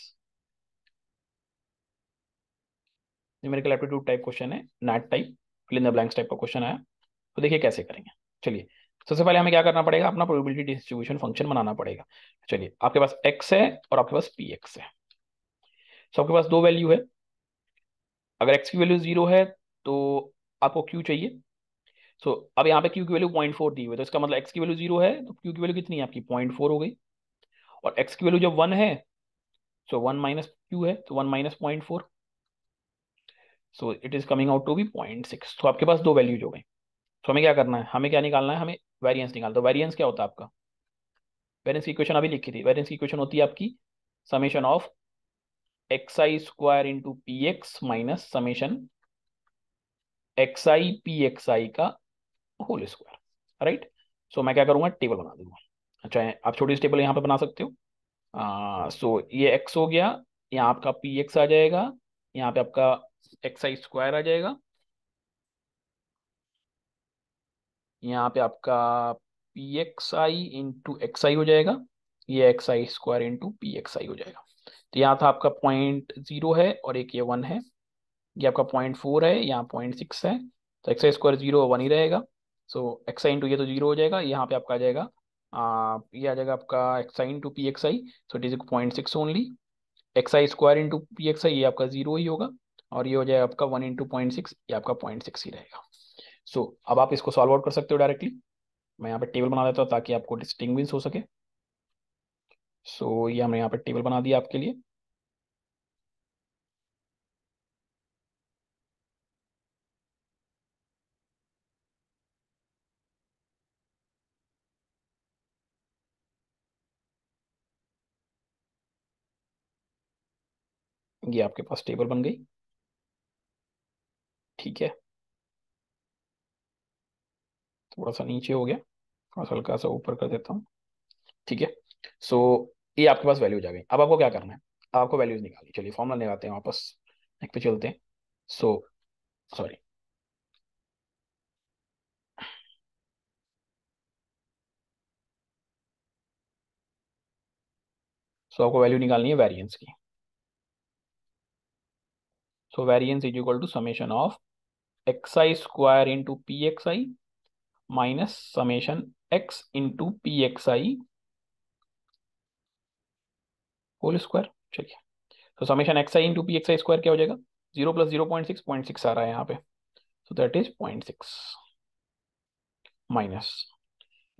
numerical aptitude type question है NAT type fill in the blanks type का question है तो देखिए कैसे करेंगे चलिए सबसे पहले हमें क्या करना पड़ेगा अपना प्रोबेबिलिटी डिस्ट्रीब्यूशन फंक्शन बनाना पड़ेगा चलिए आपके पास x है और आपके पास पी एक्स है सो आपके पास दो वैल्यू है अगर x की वैल्यू जीरो है तो आपको q चाहिए सो so, अब यहाँ पे क्यू की वैल्यू पॉइंट फोर दी हुई तो इसका मतलब एक्स की वैल्यू जीरो है तो क्यू की वैल्यू कितनी है आपकी पॉइंट फोर हो गई और एक्स की वैल्यू जब वन है सो वन माइनस क्यू है तो one minus point four so it is coming out to be point six तो आपके पास दो वैल्यूज हो गए तो so, हमें क्या करना है हमें क्या निकालना है हमें वेरियंस निकालना तो वेरियंस क्या होता है आपका वेरियंस की क्वेश्चन अभी लिखी थी वेरियंस की क्वेश्चन होती है आपकी summation of x I square into P X minus summation x I P x आई का होल स्क्वायर राइट सो मैं क्या करूँगा टेबल बना दूंगा अच्छा आप छोटी सी टेबल यहाँ पे बना सकते हो सो so, ये एक्स हो गया यहाँ आपका पी एक्स आ जाएगा यहाँ पे आपका एक्स आई स्क्वायर आ जाएगा यहाँ पे आपका P x I into X I हो जाएगा ये X I square into P x I हो जाएगा तो यहाँ था आपका पॉइंट जीरो है और एक ये वन है ये आपका पॉइंट फोर है यहाँ पॉइंट सिक्स है तो एक्स आई स्क्वायर जीरो वन ही रहेगा सो एक्स आई इंटू ये तो जीरो हो जाएगा यहाँ पे आपका आ जाएगा आ, ये आ जाएगा आपका x I into P x I so it is point six only x I square into P x i ये आपका जीरो ही होगा और ये हो जाएगा आपका वन इंटू पॉइंट सिक्स ये आपका पॉइंट सिक्स ही रहेगा सो so, अब आप इसको सॉल्व आउट कर सकते हो डायरेक्टली मैं यहाँ पे टेबल बना देता हूँ ताकि आपको डिस्टिंग्विश हो सके सो so, ये हमने यहाँ पे टेबल बना दिया आपके लिए ये आपके पास टेबल बन गई ठीक है थोड़ा सा नीचे हो गया थोड़ा सा हल्का सा ऊपर कर देता हूँ ठीक है सो so, ये आपके पास वैल्यूज आ गई अब आपको क्या करना है आपको वैल्यूज निकालनी चलिए फॉर्मूला निकालते हैं वापस एक पे चलते हैं so so, sorry so so, आपको वैल्यू निकालनी है वेरिएंस की So variance is equal to summation of xi square into pxi minus summation x into pxi whole square चलिए तो समेशन एक्स आई इंटू पी एक्स आई स्क्वायर क्या हो जाएगा zero plus zero point six point six आ रहा है यहाँ पे so that is point six minus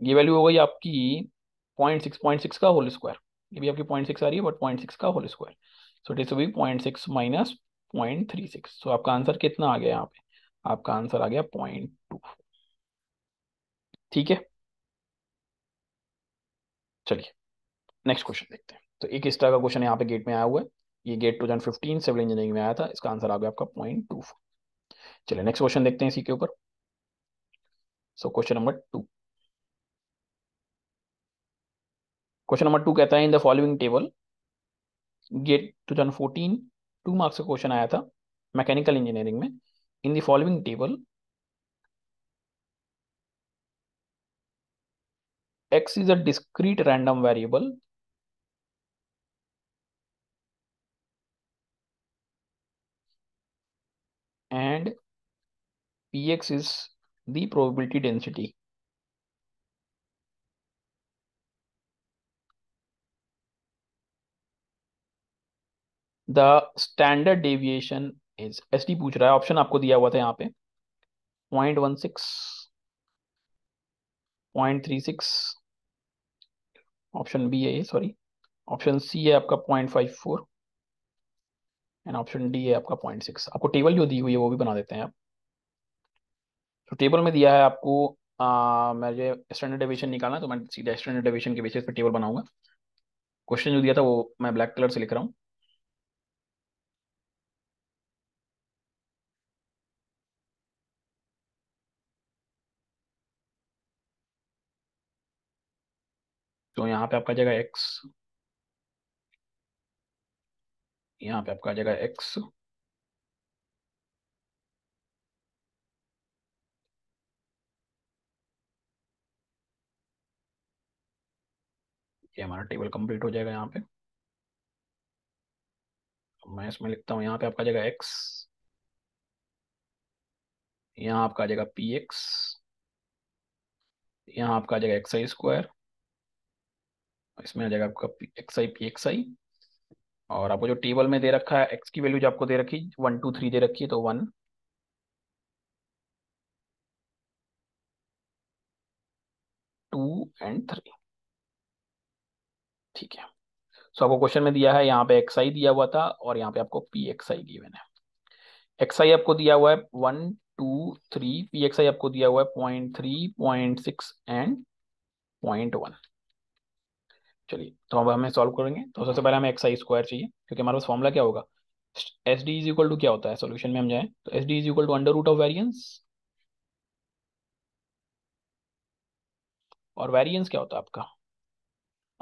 ये वैल्यू हो गई आपकी पॉइंट सिक्स पॉइंट सिक्स का होल स्क्वायर ये भी आपकी पॉइंट सिक्स आ रही है बट पॉइंट सिक्स का whole square so it is be point six minus point three six so तो आपका आंसर कितना आ गया यहाँ पे आपका आंसर आ गया पॉइंट टू ठीक है चलिए नेक्स्ट क्वेश्चन देखते हैं तो एक इस तरह का क्वेश्चन यहाँ पे गेट में आया हुआ है ये GATE two fifteen civil engineering में आया था इसका आंसर आ गया आपका पॉइंट टू चलिए नेक्स्ट क्वेश्चन देखते हैं इसी के ऊपर so question number two question number two कहता है in the following table GATE 2014 two marks का क्वेश्चन आया था मैकेनिकल इंजीनियरिंग में in the following table x is a discrete random variable and px is the probability density the standard deviation is S D पूछ रहा है option आपको दिया हुआ था यहाँ पे point one six point three six option B है ये सॉरी ऑप्शन सी है आपका point five four and option D है आपका पॉइंट सिक्स आपको टेबल जो दी हुई है वो भी बना देते हैं आप तो टेबल में दिया है आपको मुझे स्टैंडर्ड डेविएशन निकालना तो मैं सीधा स्टैंडर्ड डेविएशन के बेसिस पर टेबल बनाऊंगा क्वेश्चन जो दिया था वो मैं ब्लैक कलर से लिख रहा हूँ यहाँ पे आपका जाएगा एक्स यहाँ पे आपका जाएगा एक्स ये हमारा टेबल कंप्लीट हो जाएगा यहाँ पे मैं इसमें लिखता हूँ यहाँ पे आपका जाएगा एक्स यहाँ आपका आ जाएगा पी एक्स यहाँ आपका आ जाएगा एक्स आई स्क्वायर इसमें आ जाएगा आपका x I P x i और आपको जो टेबल में दे रखा है एक्स की वैल्यू जो आपको दे रखी वन टू थ्री दे रखी है तो वन टू एंड थ्री ठीक है सो आपको क्वेश्चन में दिया है यहाँ पे एक्स आई दिया हुआ था और यहाँ पे आपको पी एक्स आई गिवेन है एक्स आई आपको दिया हुआ है one two three p x i आपको दिया हुआ है point three point six and point one चलिए तो अब हमें सॉल्व करेंगे तो सबसे पहले हमें एक्स आई स्क्वायर चाहिए क्योंकि हमारे पास फॉर्मूला क्या होगा S D is equal to क्या होता है सोल्यूशन में हम जाए तो S D is equal to under root of variance और वेरियंस क्या होता है आपका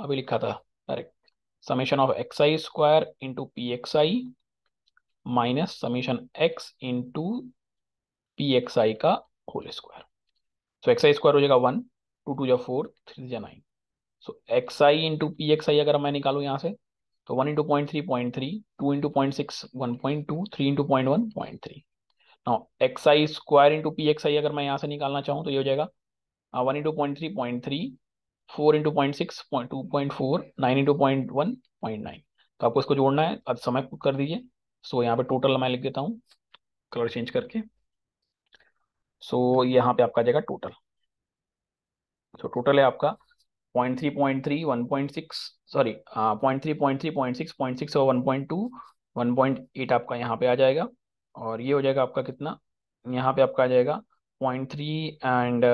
अभी लिखा था direct summation of x I square into P x I minus summation x into P x आई का होल स्क्वायर सो एक्स आई स्क्वायर हो जाएगा वन टू टू या फोर थ्री या nine so x I into P x i अगर मैं निकालू यहाँ से तो one into point three point three two into point six one point two three into point one point three ना x I square into P x i अगर मैं यहाँ से निकालना चाहूँ तो ये हो जाएगा one into point three point three four into point six point two point four nine into point one point nine तो आपको इसको जोड़ना है अब समय कर दीजिए सो यहाँ पे टोटल मैं लिख देता हूँ कलर चेंज करके सो so, यहाँ पे आपका आ जाएगा टोटल सो so, टोटल है आपका point three point three one point six sorry point three point three point six point six और one point two one point eight आपका यहाँ पे आ जाएगा और ये हो जाएगा आपका कितना यहाँ पे आपका आ जाएगा point three and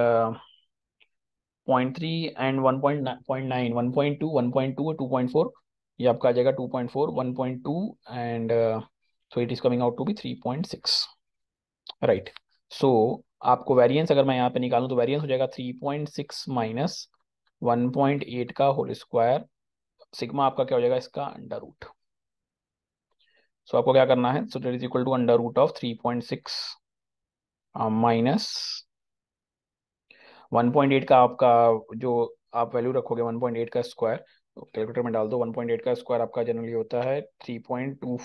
point three and one point point nine one point two one point two और टू पॉइंट फोर ये आपका आ जाएगा two point four one point two and so it is coming out to be three point six right so आपको variance अगर मैं यहाँ पे निकालूँ तो वेरिएंस हो जाएगा three point six minus one point eight का होल स्क्वायर सिग्मा आपका क्या हो जाएगा इसका अंडर रूट सो आपको क्या करना है so that is equal to under root of three point six minus one point eight का आपका जो आप वैल्यू रखोगे वन पॉइंट एट का स्क्वायर तो कैलकुलेटर में डाल दो वन पॉइंट एट का स्क्वायर आपका जनरली होता है three point two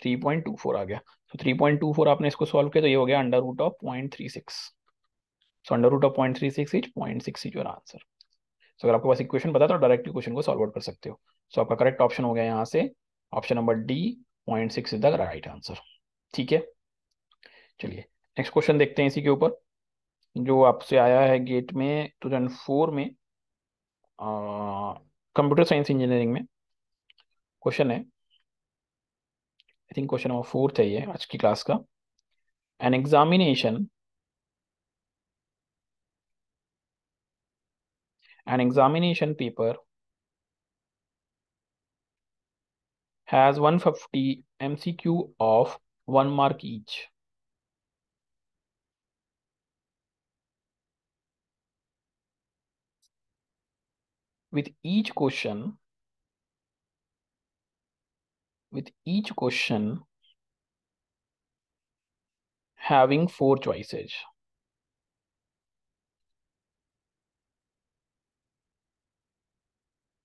three point two four आ गया थ्री पॉइंट टू फोर आपने इसको सॉल्व किया तो ये हो गया under root of point three six so under root of point three six is point six is your answer so अगर आपके पास इक्वेशन पता तो डायरेक्ट इक्वेशन को सॉल्व आउट कर सकते हो सो so, आपका करेक्ट ऑप्शन हो गया यहाँ से option number D point six is the right answer ठीक है चलिए नेक्स्ट क्वेश्चन देखते हैं इसी के ऊपर जो आपसे आया है गेट में टू थाउजेंड फोर में कंप्यूटर साइंस इंजीनियरिंग में क्वेश्चन है I think question number fourth है ये आज की क्लास का an examination an examination paper has 150 MCQ of 1 mark each. With each question, with each question having four choices.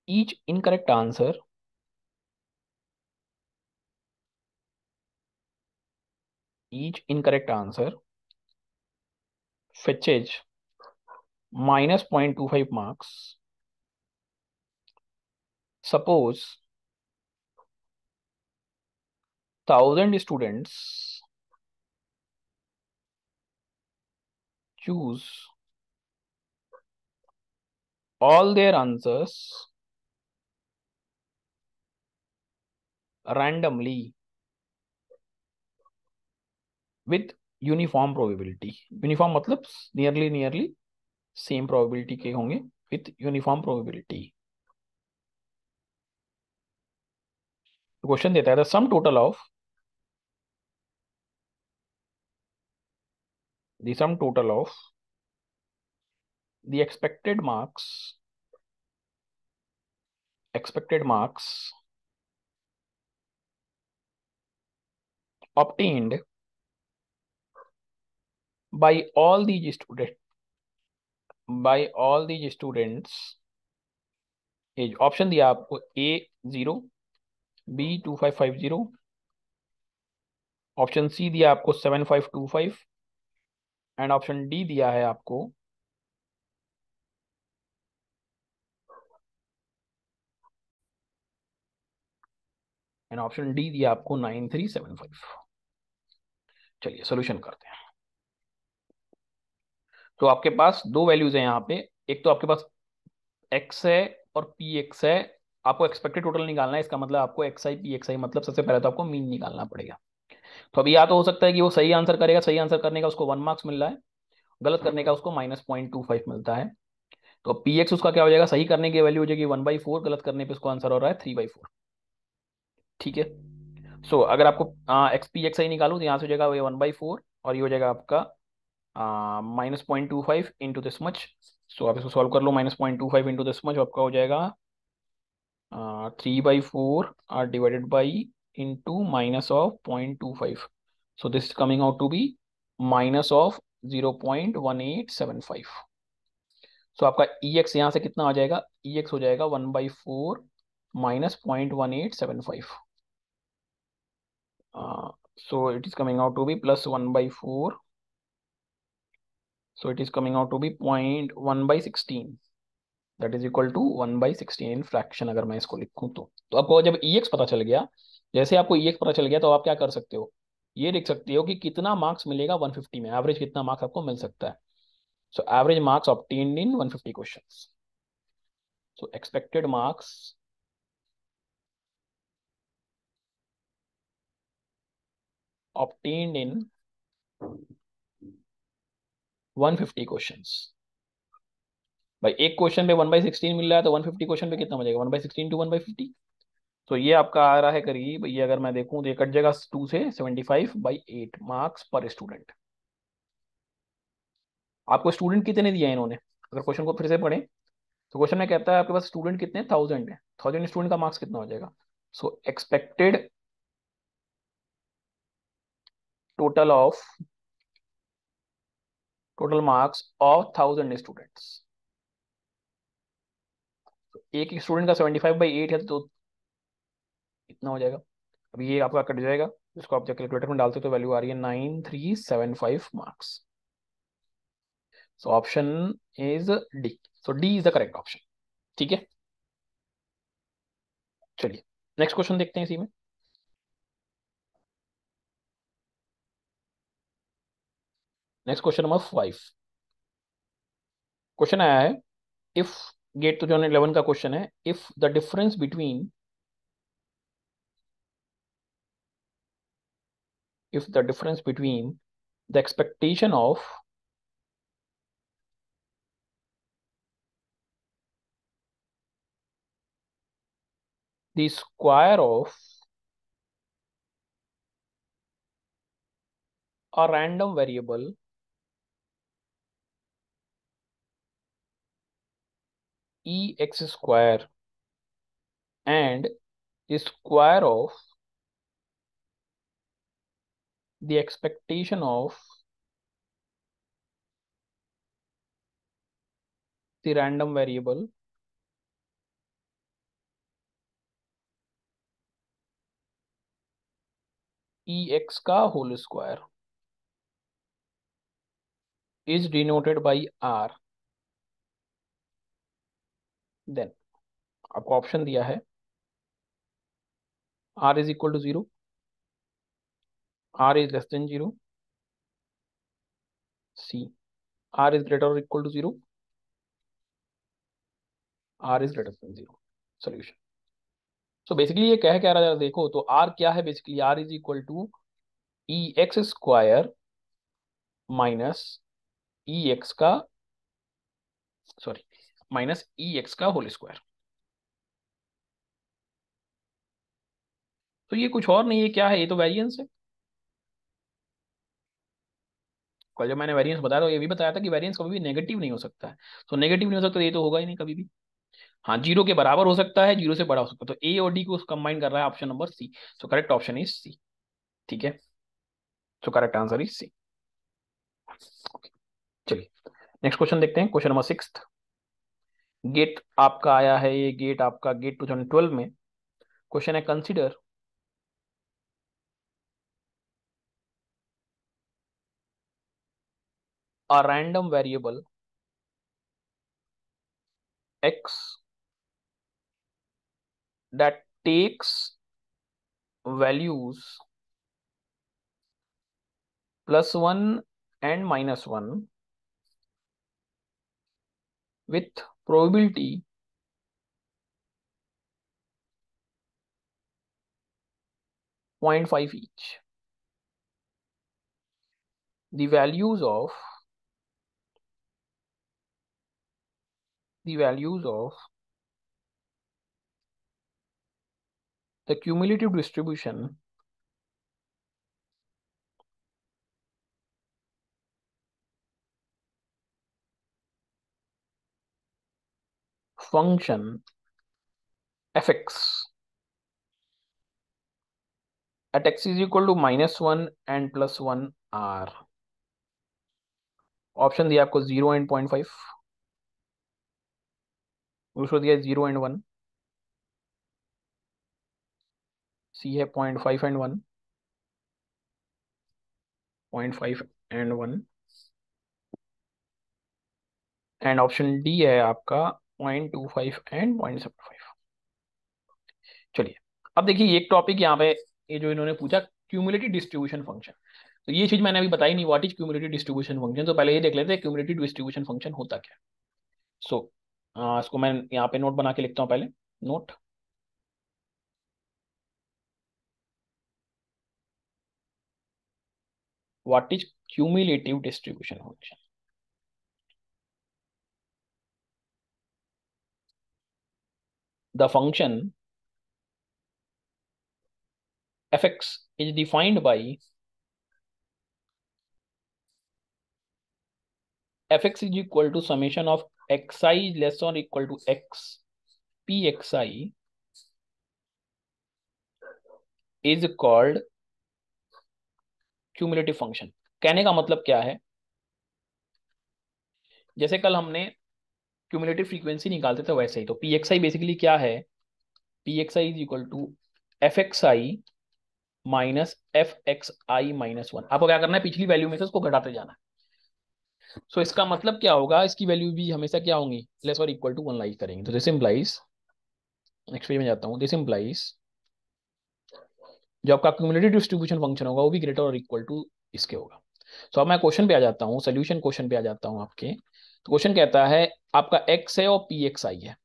each incorrect answer each incorrect answer fetches minus 0.25 marks suppose 1000 students choose all their answers randomly with uniform probability uniform मतलब nearly nearly same probability के होंगे with uniform probability question देता है the sum total of the sum total of the expected marks expected marks obtained by all these students by all these students is option दिया आपको A zero B two five five zero option C दिया आपको seven five two five and option D दिया है आपको and option D दिया आपको nine three seven five चलिए सोल्यूशन करते हैं तो आपके पास दो वैल्यूज हैं यहाँ पे एक तो आपके पास एक्स है और पी एक्स है आपको एक्सपेक्टेड टोटल निकालना है इसका मतलब आपको x I P x i मतलब सबसे पहले तो आपको मीन निकालना पड़ेगा तो अभी या तो हो सकता है कि वो सही आंसर करेगा सही आंसर करने का उसको वन मार्क्स मिल रहा है गलत करने का उसको माइनस पॉइंट टू फाइव मिलता है तो पी एक्स उसका क्या हो जाएगा सही करने की वैल्यू हो जाएगी वन बाई फोर गलत करने पर उसको आंसर हो रहा है थ्री बाई फोर ठीक है सो so, अगर आपको एक्स पी एक्स आई निकालू तो यहाँ से हो जाएगा वन बाई फोर और ये हो जाएगा आपका minus point two five into this much so आप इसको सॉल्व कर लो minus point two five into this much आपका हो जाएगा three by four or divided by into minus of point two five so this coming out to be minus of zero point one eight seven five so आपका E e x यहाँ से कितना आ जाएगा ई e x हो जाएगा one by four minus point one eight seven five so it is coming out to be plus 1 by 4 so it is coming out to be 0.1 by 16 that is equal to one by sixteen in fraction अगर मैं इसको लिखूँ तो तो आपको जब ई e x पता चल गया जैसे आपको ई e एक्स पता चल गया तो आप क्या कर सकते हो ये लिख सकते हो कि कितना मार्क्स मिलेगा 150 में एवरेज कितना मार्क्स आपको मिल सकता है so average marks obtained in 150 questions so expected marks obtained in 150 questions भाई एक क्वेश्चन पे वन बाई सिक्सटीन मिल रहा है तो वन फिफ्टी क्वेश्चन पे कितना बचेगा one by sixteen to one by fifty तो ये आपका आ रहा है करीब ये अगर मैं देखूं तो ये कट जाएगा टू से seventy five by eight marks पर स्टूडेंट आपको स्टूडेंट कितने दिए हैं इन्होंने अगर क्वेश्चन को फिर से पढ़ें तो क्वेश्चन में कहता है आपके पास स्टूडेंट कितने थाउजेंड है थाउजेंड स्टूडेंट का मार्क्स कितना हो जाएगा so expected total of total marks of thousand student तो एक स्टूडेंट का सेवेंटी फाइव बाई एट है तो इतना हो जाएगा अब ये आपका कट जाएगा इसको आप जब कैलकुलेटर में डालते हो तो वैल्यू आ रही है nine three seven five marks so option is D so D is the correct option ठीक है चलिए नेक्स्ट क्वेश्चन देखते हैं इसी में next question number five question आया है if GATE two thousand eleven का क्वेश्चन है if the difference between if the difference between the expectation of the square of a random variable ex square and square of the expectation of the random variable e x का whole square is denoted by then आपको option दिया है R is equal to zero R is less than zero C R is greater और equal to zero R is greater than zero solution so basically ये कह कह रहा है देखो तो आर क्या है basically R is equal to E x square minus E x का सॉरी माइनस ई एक्स का होल स्क्वायर तो ये कुछ और नहीं है क्या है ये तो वेरिएंस है कल जब मैंने वेरिएंस बताया तो ये भी बताया था कि वेरिएंस कभी भी नेगेटिव नहीं हो सकता है तो नेगेटिव नहीं हो सकता तो ये तो होगा ही नहीं कभी भी हाँ जीरो के बराबर हो सकता है जीरो से बड़ा हो सकता है तो ए और डी को कंबाइन कर रहा है option number C so correct option is C ठीक है so correct answer is C चलिए नेक्स्ट क्वेश्चन देखते हैं क्वेश्चन नंबर सिक्स्थ गेट आपका आया है ये गेट आपका गेट 2012 में क्वेश्चन है consider a random variable x that takes values plus one and minus one with probability Point 0.5 each. The values of the values of the cumulative distribution function fx at x is equal to minus one and plus one are option दिया आपको zero and point five दिया zero and one C है point five and one point five and one and option D है आपका point two five and point seven five चलिए अब देखिए एक टॉपिक यहाँ पे ये जो इन्होंने पूछा क्यूमुलेटिव डिस्ट्रीब्यूशन फंक्शन तो ये चीज मैंने अभी बताई नहीं what is cumulative distribution function तो पहले ये देख लेते हैं क्यूमुलेटिव डिस्ट्रीब्यूशन फंक्शन होता क्या सो so, इसको मैं यहाँ पे नोट बना के लिखता हूँ पहले note what is cumulative distribution function the function fx is defined by fx is equal to summation of xi is less or equal to x pxi is called cumulative function कहने का मतलब क्या है जैसे कल हमने क्यूमुलेटिव फ्रीक्वेंसी निकालते थे वैसे ही तो पी एक्स आई बेसिकली क्या है P x I is equal to F x I minus F x I minus one आपको क्या करना है पिछली वैल्यू में से उसको घटाते जाना सो so, इसका मतलब क्या होगा इसकी वैल्यू भी हमेशा क्या होंगी लेस और इक्वल टू वन लाइक करेंगे तो दिस इम्प्लाइज नेक्स्ट पेज में जाता हूँ दिस इम्प्लाइज जो आपका क्यूमुलेटिव डिस्ट्रीब्यूशन फंक्शन होगा वो भी ग्रेटर और इक्वल टू इसके होगा सो तो so, अब मैं क्वेश्चन पे आ जाता हूँ सोल्यूशन क्वेश्चन पे आ जाता हूँ आपके क्वेश्चन कहता है आपका एक्स है और पी एक्स आई है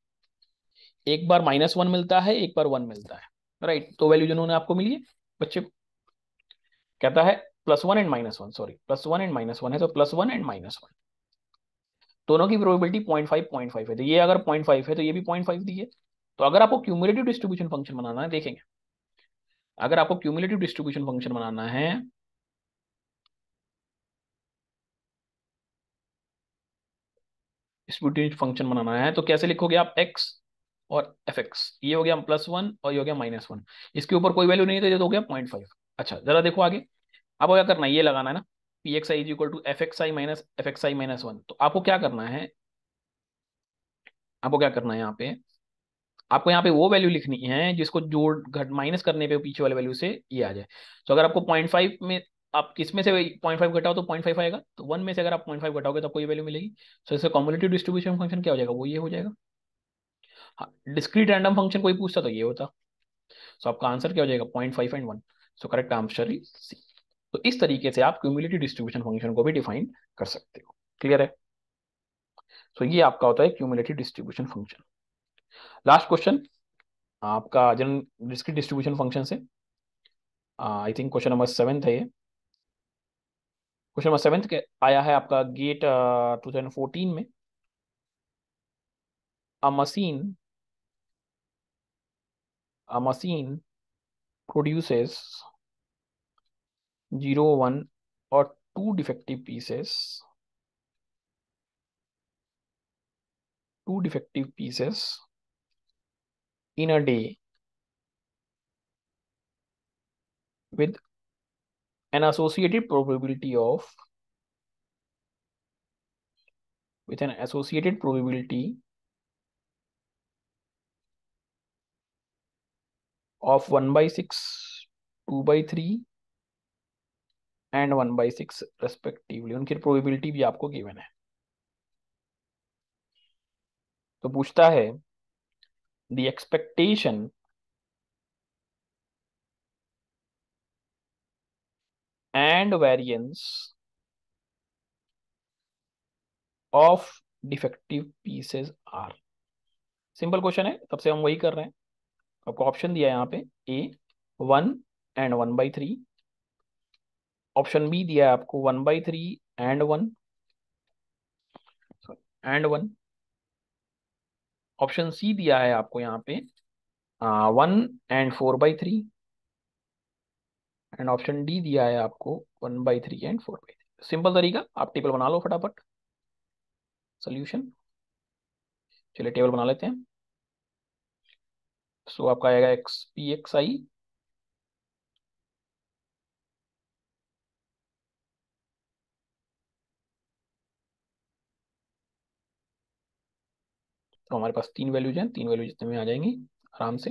एक बार माइनस वन मिलता है एक बार वन मिलता है राइट तो वैल्यू जिन्होंने आपको मिली है बच्चे कहता है plus one and minus one sorry plus one and minus one है तो plus one and minus one दोनों की probability point five point five है तो ये अगर पॉइंट फाइव है तो ये भी पॉइंट फाइव दी है तो अगर आपको क्यूमुलेटिव डिस्ट्रीब्यूशन फंक्शन बनाना है देखेंगे अगर आपको क्यूमुलेटिव डिस्ट्रीब्यूशन फंक्शन बनाना है डिस्ट्रीब्यूटिव फंक्शन बनाना है तो कैसे लिखोगे आप एक्स और एफ एक्स ये हो गया प्लस वन और ये हो गया माइनस वन इसके ऊपर कोई वैल्यू नहीं है तो ये तो हो गया पॉइंट फाइव अच्छा जरा देखो आगे आपको क्या करना है ये लगाना है ना P x I is equal to F x I minus F x I minus one तो आपको क्या करना है आपको क्या करना है यहाँ पे आपको यहाँ पे वो वैल्यू लिखनी है जिसको जोड़ घट माइनस करने पे पीछे वाले वैल्यू से ये आ जाए तो अगर आपको पॉइंट फाइव में आप किस में से पॉइंट फाइव घटाओ तो पॉइंट फाइव आएगा तो वन में से अगर आप पॉइंट फाइव घटाओगे तो आपको ये वैल्यू मिलेगी सो इसका कॉम्युलेटिव डिस्ट्रीब्यूशन फंक्शन क्या हो जाएगा वो ये हो जाएगा हाँ डिस्क्रीट रैंडम फंक्शन कोई पूछता तो ये होता सो आपका आंसर क्या हो जाएगा point five and one so correct answer is C तो इस तरीके से आप क्यूमुलेटिव डिस्ट्रीब्यूशन फंक्शन को भी डिफाइन कर सकते हो क्लियर है सो ये आपका होता है cumulative distribution function last question आपका जनरल डिस्क्रीट डिस्ट्रीब्यूशन फंक्शन से I think question number seven था ये क्वेश्चन नंबर सेवेंथ के आया है आपका गेट टू थाउजेंड फोर्टीन में a machine a machine produces zero one और two defective pieces two defective pieces in a day with an associated probability of with an associated probability of 1 by 6 2 by 3 and 1 by 6 respectively unki probability bhi aapko given hai to puchta hai the expectation and variance of defective pieces are simple question है तब से हम वही कर रहे हैं आपको option दिया है यहाँ पे A one and one by three option B दिया है आपको one by three and one and one option C दिया है आपको यहाँ पे one and four by three and option D दिया है आपको one by three and four by three simple तरीका आप टेबल बना लो फटाफट सोल्यूशन चलिए टेबल बना लेते हैं सो so, आपका आएगा एक्स पी एक्स आई तो हमारे पास तीन वैल्यूज हैं तीन वैल्यूज इतने में आ जाएंगी आराम से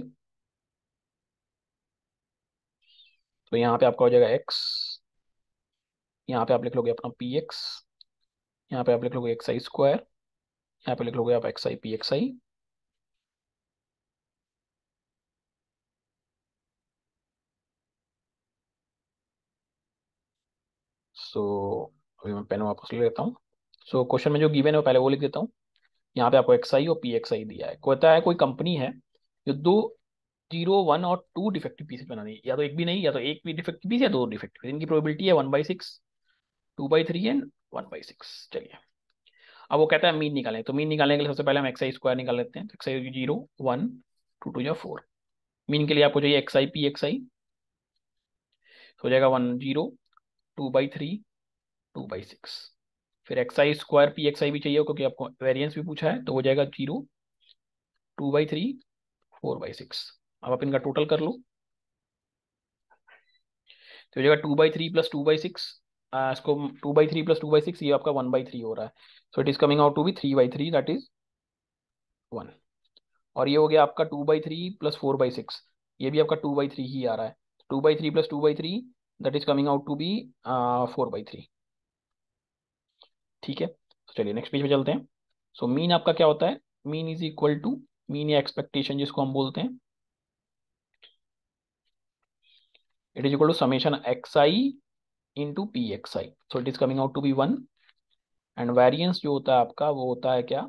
तो यहाँ पे आपका हो जाएगा एक्स यहाँ पे आप लिख लोगे अपना पी एक्स यहाँ पे आप लिख लोगे एक्स आई स्क्वायर यहाँ पे लिख लोगे आप X I P x I so अभी मैं पेन वापस ले लेता हूँ सो so, क्वेश्चन में जो गिवन है वो पहले वो लिख देता हूँ यहाँ पे आपको एक्स आई और पी एक्स आई दिया है कहता है कोई कंपनी है जो दो जीरो वन और टू डिफेक्टिव पीसेज बनानी है या तो एक भी नहीं या तो एक भी डिफेक्टिव पीस या दो डिफेक्टिव पीस इनकी प्रोबेबिलिटी है one by six two by three and one by six चलिए अब वो कहता है मीन निकालें तो मीन निकालने के लिए सबसे पहले हम एक्स आई स्क्वायर निकाल लेते हैं X I zero one two two या फोर मीन के लिए आपको चाहिए X I P x I हो जाएगा one zero two by three two by six फिर X I square P x I भी चाहिए क्योंकि आपको वेरियंस भी पूछा है तो हो जाएगा zero two by three four by six अब आप इनका टोटल कर लो तो हो जाएगा two by three plus two by six इसको two by three plus two by six ये आपका वन बाई थ्री हो रहा है so it is coming out to be three by three that is one और ये हो गया आपका two by three plus four by six ये भी आपका टू बाई थ्री ही आ रहा है two by three plus two by three that is coming out to be four by three ठीक है so तो चलिए नेक्स्ट पेज पे चलते हैं सो so, मीन आपका क्या होता है mean is equal to mean या एक्सपेक्टेशन जिसको हम बोलते हैं it is equal to summation xi into pxi so it is coming out to be one and variance जो होता है आपका वो होता है क्या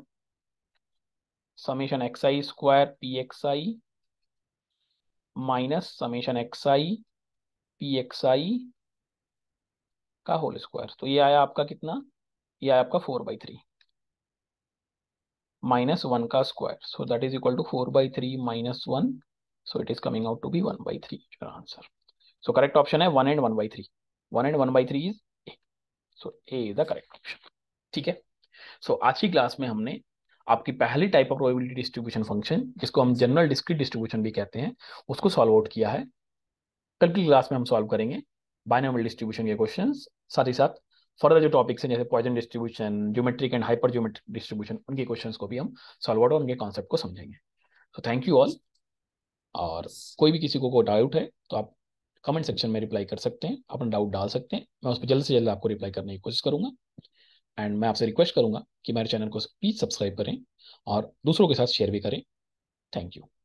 summation x I square P x I minus summation x I P x आई का whole square तो ये आया आपका कितना ये आया आपका four by three minus one का square so that is equal to four by three minus one so it is coming out to be one by three answer so correct option है one and one by three one and one by three is A so A is the correct option ठीक है सो आज की class में हमने आपकी पहली type of probability distribution function जिसको हम जनरल डिस्क्रीट डिस्ट्रीब्यूशन भी कहते हैं उसको सॉल्व आउट किया है कल की क्लास में हम सॉल्व करेंगे बाइनॉमल डिस्ट्रीब्यूशन के क्वेश्चन साथ ही साथ फर्दर जो टॉपिक्स हैं जैसे Poisson distribution geometric and hypergeometric distribution उनके क्वेश्चन को भी हम सॉल्व आउट और उनके कॉन्सेप्ट को समझेंगे सो थैंक यू ऑल और कोई भी किसी को, को डाउट है तो आप कमेंट सेक्शन में रिप्लाई कर सकते हैं अपना डाउट डाल सकते हैं मैं उस पर जल्द से जल्द आपको रिप्लाई करने की कोशिश करूंगा एंड मैं आपसे रिक्वेस्ट करूँगा कि मेरे चैनल को प्लीज़ सब्सक्राइब करें और दूसरों के साथ शेयर भी करें थैंक यू